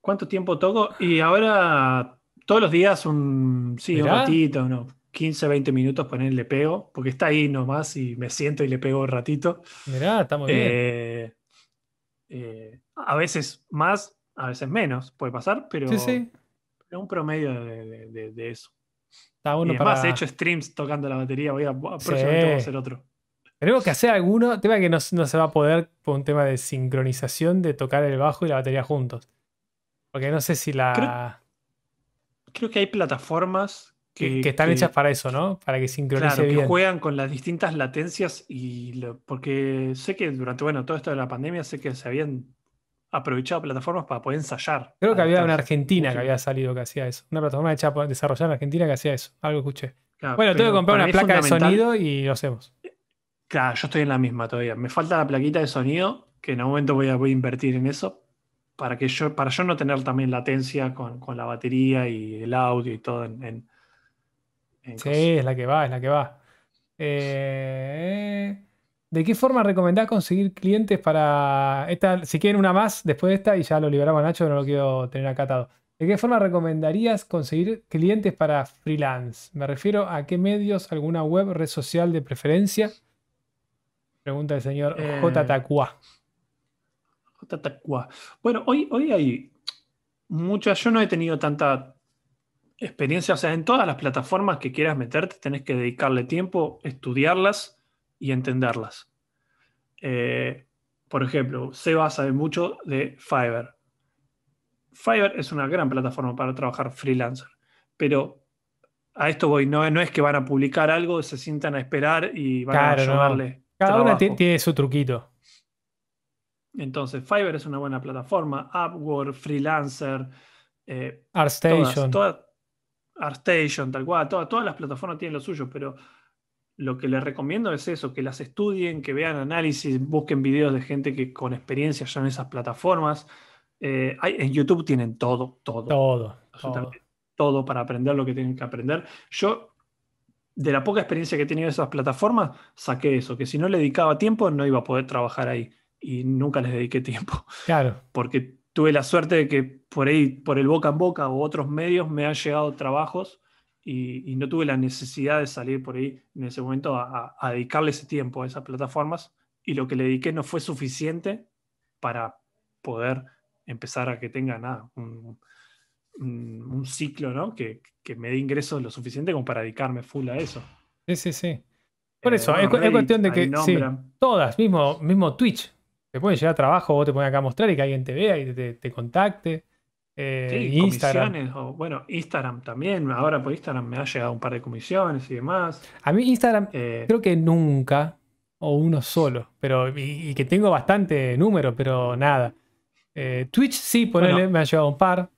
¿Cuánto tiempo toco? Y ahora todos los días un, sí, un ratito, unos 15, 20 minutos ponerle le pego, porque está ahí nomás y me siento y le pego un ratito. Mirá, estamos bien. Eh, eh, a veces más, a veces menos, puede pasar, pero sí, sí un promedio de, eso. y además he hecho streams tocando la batería, voy a, otro. Tenemos que hacer alguno, tema que no, se va a poder por un tema de sincronización de tocar el bajo y la batería juntos. Porque no sé si la... Creo, que hay plataformas que, que, están hechas para eso, ¿no? Para que sincronice claro, que juegan con las distintas latencias y... porque sé que durante, bueno, todo esto de la pandemia, sé que se habían aprovechado plataformas para poder ensayar. Creo que había una argentina que había salido que hacía eso. Una plataforma desarrollada en Argentina que hacía eso. Algo escuché. bueno, tengo que comprar una placa de sonido y lo hacemos. Eh, claro, yo estoy en la misma todavía. Me falta la plaquita de sonido, que en algún momento voy a, voy invertir en eso, para que yo, para yo no tener también latencia con, la batería y el audio y todo en, sí, es la que va, es la que va. Eh, ¿De qué forma recomendás conseguir clientes para esta? Si quieren una más después de esta y ya lo liberamos Nacho, no lo quiero tener acatado. ¿De qué forma recomendarías conseguir clientes para freelance? Me refiero a qué medios, alguna web, red social de preferencia. Pregunta el señor eh, J. Tacuá. J. Tacuá. Bueno, hoy, hoy hay muchas. Yo no he tenido tanta experiencia. O sea, en todas las plataformas que quieras meterte, tenés que dedicarle tiempo, estudiarlas y entenderlas. Eh, por ejemplo, Seba sabe mucho de Fiverr. Fiverr es una gran plataforma para trabajar freelancer, pero a esto voy, no, es que van a publicar algo, se sientan a esperar y van a ayudarle. Cada una tiene su truquito. Entonces, Fiverr es una buena plataforma, Upwork, Freelancer, eh, ArtStation. ArtStation, tal cual, todas las plataformas tienen lo suyo, pero lo que les recomiendo es eso, que las estudien, que vean análisis, busquen videos de gente que con experiencia ya en esas plataformas. Eh, en YouTube tienen todo, todo. Todo. para aprender lo que tienen que aprender. Yo, de la poca experiencia que he tenido en esas plataformas, saqué eso, que si no le dedicaba tiempo no iba a poder trabajar ahí. Y nunca les dediqué tiempo. Claro. Porque tuve la suerte de que por ahí, por el boca en boca o otros medios, me han llegado trabajos y, no tuve la necesidad de salir por ahí en ese momento a, dedicarle ese tiempo a esas plataformas y lo que le dediqué no fue suficiente para poder empezar a que tenga nada, un, ciclo que, me dé ingresos lo suficiente como para dedicarme full a eso. Sí, sí, sí. Por eh, eso, es, cuestión de que todas, mismo, mismo Twitch, te pueden llegar a trabajo, vos te pones acá a mostrar y que alguien te vea y te contacte. Eh, Instagram. comisiones, bueno, Instagram también, ahora por Instagram me ha llegado un par de comisiones y demás. A mí Instagram eh, creo que nunca, o uno solo, pero y, que tengo bastante número, pero nada. Eh, Twitch sí, ponele, me ha llegado un par.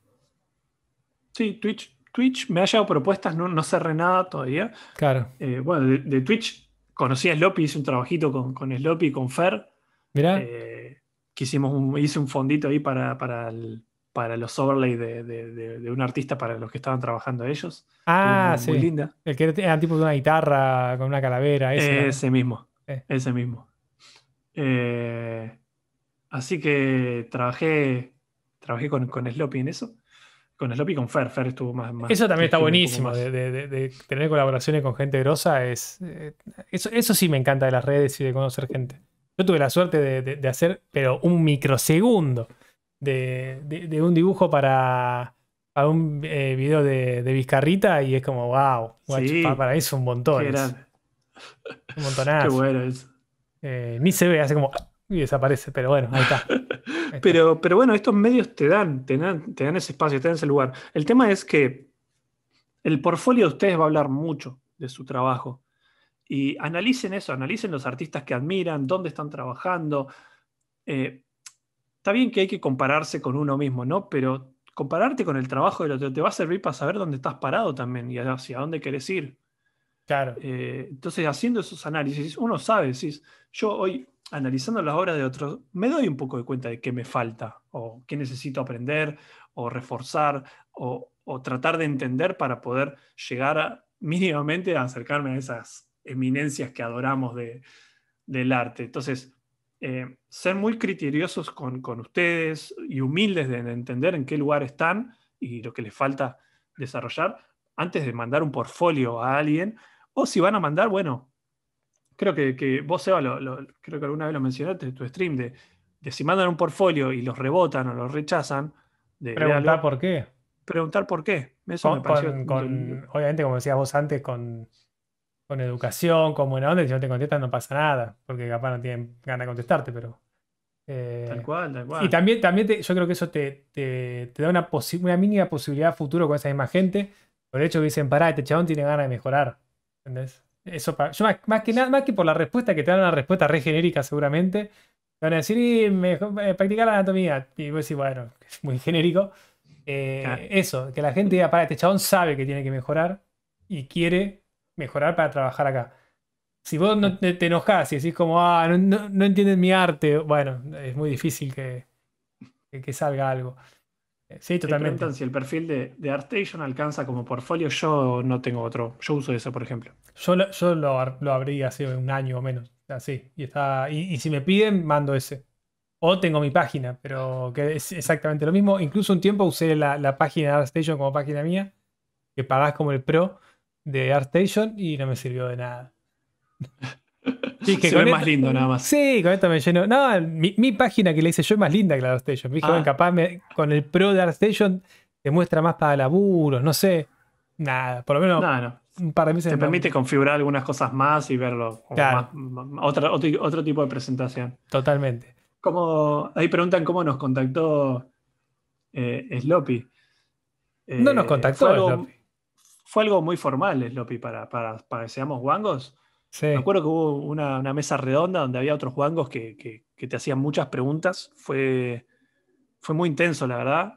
Sí, Twitch, Twitch me ha llegado propuestas, no, no cerré nada todavía. Claro. bueno, de, Twitch conocí a Sloppy, hice un trabajito con, con y con Fer. Mirá. que hicimos un, hice un fondito ahí para, para el para los overlays de, un artista para los que estaban trabajando ellos. Ah, sí. linda. El que era tipo de una guitarra con una calavera. Ese, ese mismo. Ese mismo. Eh, así que trabajé, trabajé con, con Sloppy en eso. Con Sloppy y con Fer. Fer estuvo más. eso también está buenísimo. De, tener colaboraciones con gente grosa es. Eh, eso, eso sí me encanta de las redes y de conocer gente. Yo tuve la suerte de hacer, pero un microsegundo de, un dibujo para, un eh, video de, de, Vizcarrita y es como, wow, para, eso un montón. un montonazo. Qué bueno eh, ni se ve, hace como y desaparece, pero bueno, ahí está. Pero, pero bueno, estos medios te dan, te dan, ese espacio, te dan ese lugar. El tema es que el portfolio de ustedes va a hablar mucho de su trabajo. Y analicen eso, analicen los artistas que admiran, dónde están trabajando. Eh, está bien que hay que compararse con uno mismo, ¿no? Pero compararte con el trabajo del otro te va a servir para saber dónde estás parado también y hacia dónde quieres ir. Claro. Eh, entonces, haciendo esos análisis, uno sabe, decís, yo hoy analizando las obras de otros, me doy un poco de cuenta de qué me falta, o qué necesito aprender, o reforzar, o, tratar de entender para poder llegar mínimamente a acercarme a esas eminencias que adoramos de, del arte. Entonces, eh, ser muy criteriosos con, ustedes y humildes de entender en qué lugar están y lo que les falta desarrollar antes de mandar un portfolio a alguien. O si van a mandar, bueno, creo que, vos, se creo que alguna vez lo mencionaste en tu stream, de, de, si mandan un portfolio y los rebotan o los rechazan. preguntar por qué. Preguntar por qué. obviamente, como decías vos antes, con con educación, con buena onda, si no te contestan no pasa nada, porque capaz no tienen ganas de contestarte, pero... Eh, tal cual, tal cual. Y también, también yo creo que eso te, te, da una, una mínima posibilidad futuro con esa misma gente, por el hecho que dicen, pará, este chabón tiene ganas de mejorar, ¿entendés? Eso más, que nada, más que por la respuesta, que te dan una respuesta re genérica seguramente, te van a decir, y mejor, eh, practicar la anatomía, y vos decís, bueno, es muy genérico. Eh, eso, que la gente diga, pará, este chabón sabe que tiene que mejorar y quiere mejorar para trabajar acá. Si vos no te, enojás y decís como, ah, no, no, mi arte, bueno, es muy difícil que, salga algo. Eh, sí, totalmente. si el perfil de, de, alcanza como portfolio, yo no tengo otro. Yo uso eso, por ejemplo. Yo lo, lo, lo abrí hace un año o menos, así. Y, está, y, si me piden, mando ese. O tengo mi página, pero que es exactamente lo mismo. Incluso un tiempo usé la, la página de Artstation como página mía, que pagás como el pro, de ArtStation y no me sirvió de nada. Sí, que Se más lindo nada más. Sí, con esto me lleno. No, mi, página que le hice yo es más linda que la de ArtStation. Ah. Me dije, capaz con el pro de ArtStation te muestra más para laburos, no sé. Nada, por lo menos no, no. un par de Te permite configurar algunas cosas más y verlo. Otra otro, tipo de presentación. Totalmente. Como, ahí preguntan cómo nos contactó eh, Sloppy. no nos contactó eh, Sloppy fue algo muy formal, eh, Sloppy, para, para, para que seamos guangos. Sí. Me acuerdo que hubo una, mesa redonda donde había otros guangos que, te hacían muchas preguntas. Fue, fue muy intenso, la verdad.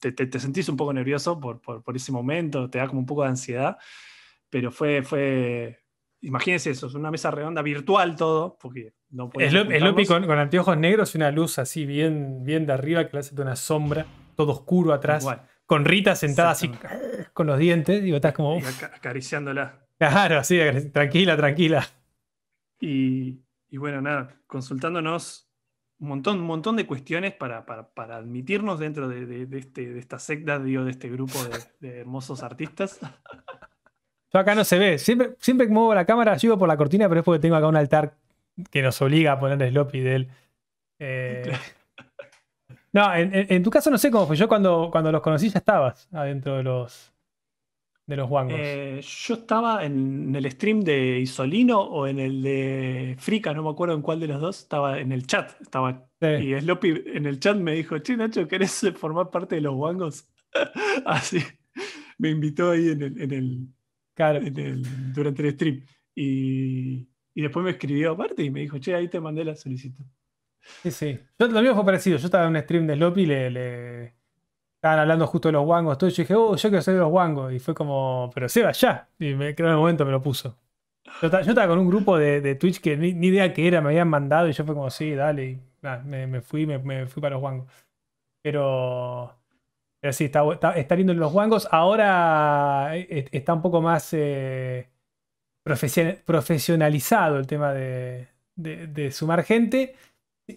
te, te, sentís un poco nervioso por, por, ese momento, te da como un poco de ansiedad. Pero fue, fue imagínense eso, es una mesa redonda virtual todo, porque no Sloppy con, con anteojos negros y una luz así bien, bien de arriba que le hace una sombra, todo oscuro atrás con Rita sentada así eh, con los dientes, digo, estás como... Ac acariciándola. Claro, así, tranquila, tranquila. Y, bueno, nada, consultándonos un montón, un montón de cuestiones para, admitirnos dentro de, este, esta secta, digo, de este grupo de, hermosos artistas. Yo acá no se ve. Siempre, siempre que muevo la cámara, sigo por la cortina, pero es porque tengo acá un altar que nos obliga a poner el sloppy de él. Eh, no, en, tu caso no sé cómo fue. Yo cuando, cuando los conocí ya estabas adentro de los de los eh, yo estaba en, el stream de Isolino o en el de Frica, no me acuerdo en cuál de los dos, estaba en el chat. Estaba, Y Sloppy en el chat me dijo, che Nacho, ¿querés formar parte de los Wangos? Así me invitó ahí en el, durante el stream. Y, y después me escribió aparte y me dijo, che, ahí te mandé la solicitud. Sí, sí. Yo, lo mismo fue parecido. Yo estaba en un stream de Sloppy y le, estaban hablando justo de los Wangos, y yo dije, oh, yo quiero ser de los Wangos. Y fue como, pero va ya. Y me, creo en el momento me lo puso. Yo, estaba con un grupo de, Twitch que ni, idea que era, me habían mandado y yo fue como, sí, dale. Y me, fui, me, fui para los guangos. Pero. Pero sí, está, viendo los Wangos. Ahora eh, está un poco más eh, profesionalizado el tema de, de sumar gente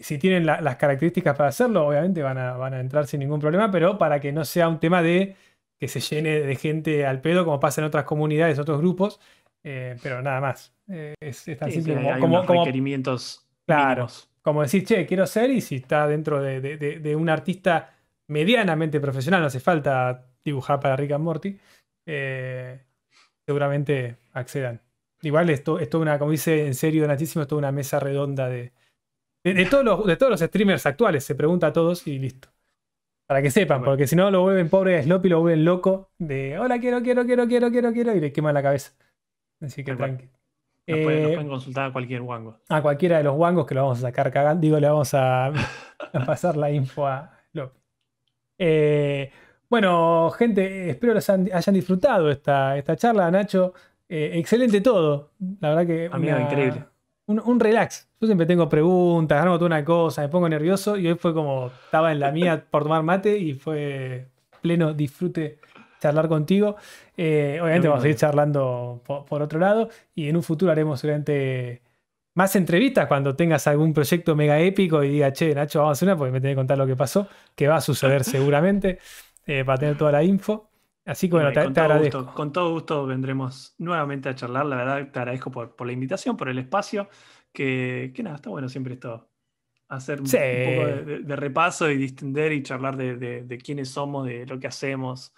si tienen las características para hacerlo, obviamente van a, entrar sin ningún problema, pero para que no sea un tema de que se llene de gente al pedo, como pasa en otras comunidades, otros grupos, eh, pero nada más. Eh, es, tan simple como, hay como, como, requerimientos. como decir, che, quiero ser, y si está dentro de, un artista medianamente profesional, no hace falta dibujar para Rick and Morty, eh, seguramente accedan. Igual, esto es una, como dice en serio Natísimo, es toda una mesa redonda de, de, todos los, de todos los streamers actuales, se pregunta a todos y listo. Para que sepan, porque si no lo vuelven pobre a Sloppy, lo vuelven loco de hola, quiero, quiero, quiero, quiero, quiero, quiero, y le queman la cabeza. Así que tranqui. Nos, eh, pueden, consultar a cualquier wango. A cualquiera de los wangos que lo vamos a sacar cagando. Digo, le vamos a, pasar la info a Sloppy. Eh, bueno, gente, espero hayan disfrutado esta, esta charla, Nacho. Eh, excelente todo. La verdad que. Amigo, increíble un, relax. Yo siempre tengo preguntas, hago toda una cosa, me pongo nervioso y hoy fue como estaba en la mía por tomar mate y fue pleno disfrute charlar contigo. Eh, obviamente vamos a seguir charlando por, otro lado y en un futuro haremos más entrevistas cuando tengas algún proyecto mega épico y diga, che, Nacho, vamos a hacer una porque me tenés que contar lo que pasó, que va a suceder seguramente, eh, para tener toda la info. Así que bueno, con, todo gusto, con, todo gusto, vendremos nuevamente a charlar. La verdad, te agradezco por, la invitación, por el espacio. Que, nada, está bueno siempre esto. Hacer un poco de, repaso y distender y charlar de, quiénes somos, de lo que hacemos.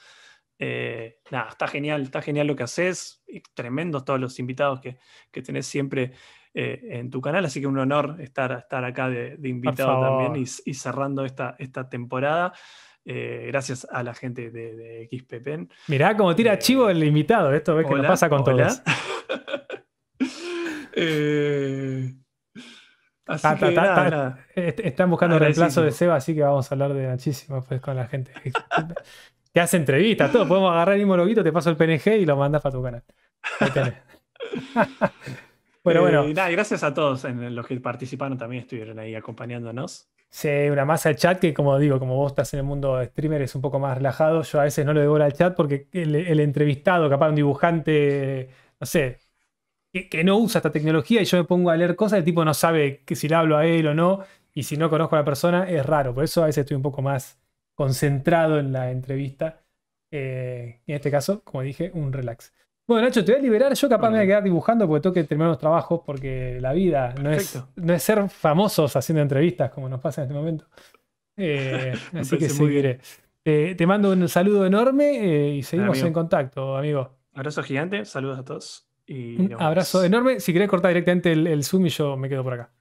Eh, nada, está genial, está genial lo que haces. tremendos todos los invitados que, tenés siempre eh, en tu canal. Así que un honor estar, estar acá de, invitado también y, cerrando esta, esta temporada. Eh, gracias a la gente de, de XPPen. Mirá cómo tira eh, chivo el invitado, esto ves que lo pasa con hola. Están buscando reemplazo de Seba, así que vamos a hablar de muchísimo pues, con la gente. te hace entrevistas, todo. Podemos agarrar el mismo loguito, te paso el PNG y lo mandas para tu canal. bueno, eh, bueno. Nada, gracias a todos en los que participaron, también estuvieron ahí acompañándonos. Sí, una masa de chat que, como digo, como vos estás en el mundo de streamer, es un poco más relajado. Yo a veces no le devoro al chat porque el, entrevistado, capaz un dibujante, no sé, que, no usa esta tecnología y yo me pongo a leer cosas, el tipo no sabe que si le hablo a él o no. Y si no conozco a la persona, es raro. Por eso a veces estoy un poco más concentrado en la entrevista. Eh, en este caso, como dije, un relax. Bueno, Nacho, te voy a liberar. Yo capaz me voy a quedar dibujando porque tengo que terminar los trabajos, porque la vida no es, no es, ser famosos haciendo entrevistas como nos pasa en este momento. Eh, así que sí, te mando un saludo enorme eh, y seguimos en contacto, amigo. Abrazo gigante, saludos a todos. Y un abrazo enorme. Si querés cortar directamente el, Zoom y yo me quedo por acá.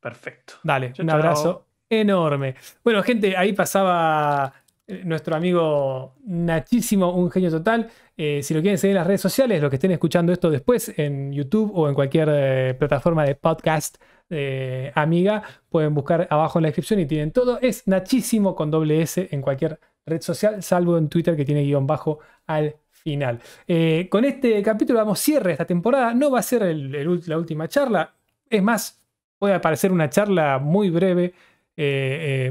Perfecto. Dale, un abrazo enorme. Bueno, gente, ahí pasaba eh, nuestro amigo Nachísimo, un genio total. Eh, si lo quieren seguir en las redes sociales, los que estén escuchando esto después en YouTube o en cualquier eh, plataforma de podcast amiga, pueden buscar abajo en la descripción y tienen todo. Es Nachísimo con doble S en cualquier red social, salvo en Twitter que tiene guión bajo al final. con este capítulo damos cierre a esta temporada. No va a ser la última charla. Es más, puede aparecer una charla muy breve,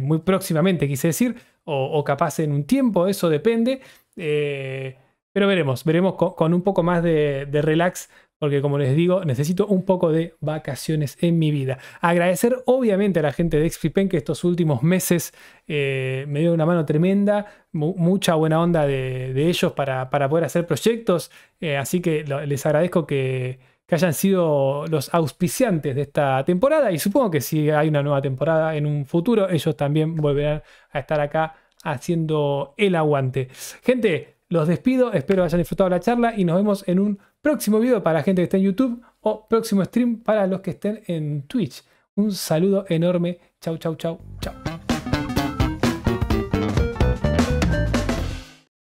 muy próximamente, quise decir o, capaz en un tiempo, eso depende. Eh, pero veremos, veremos con, un poco más de, relax, porque como les digo, necesito un poco de vacaciones en mi vida. Agradecer obviamente a la gente de XFIPEN que estos últimos meses eh, me dio una mano tremenda, mucha buena onda de, ellos para, para, poder hacer proyectos, eh, así que les agradezco que que hayan sido los auspiciantes de esta temporada. Y supongo que si hay una nueva temporada en un futuro, ellos también volverán a estar acá haciendo el aguante. Gente, los despido, espero hayan disfrutado la charla y nos vemos en un próximo video para la gente que esté en YouTube o próximo stream para los que estén en Twitch. Un saludo enorme. chao, chau, chau, chau.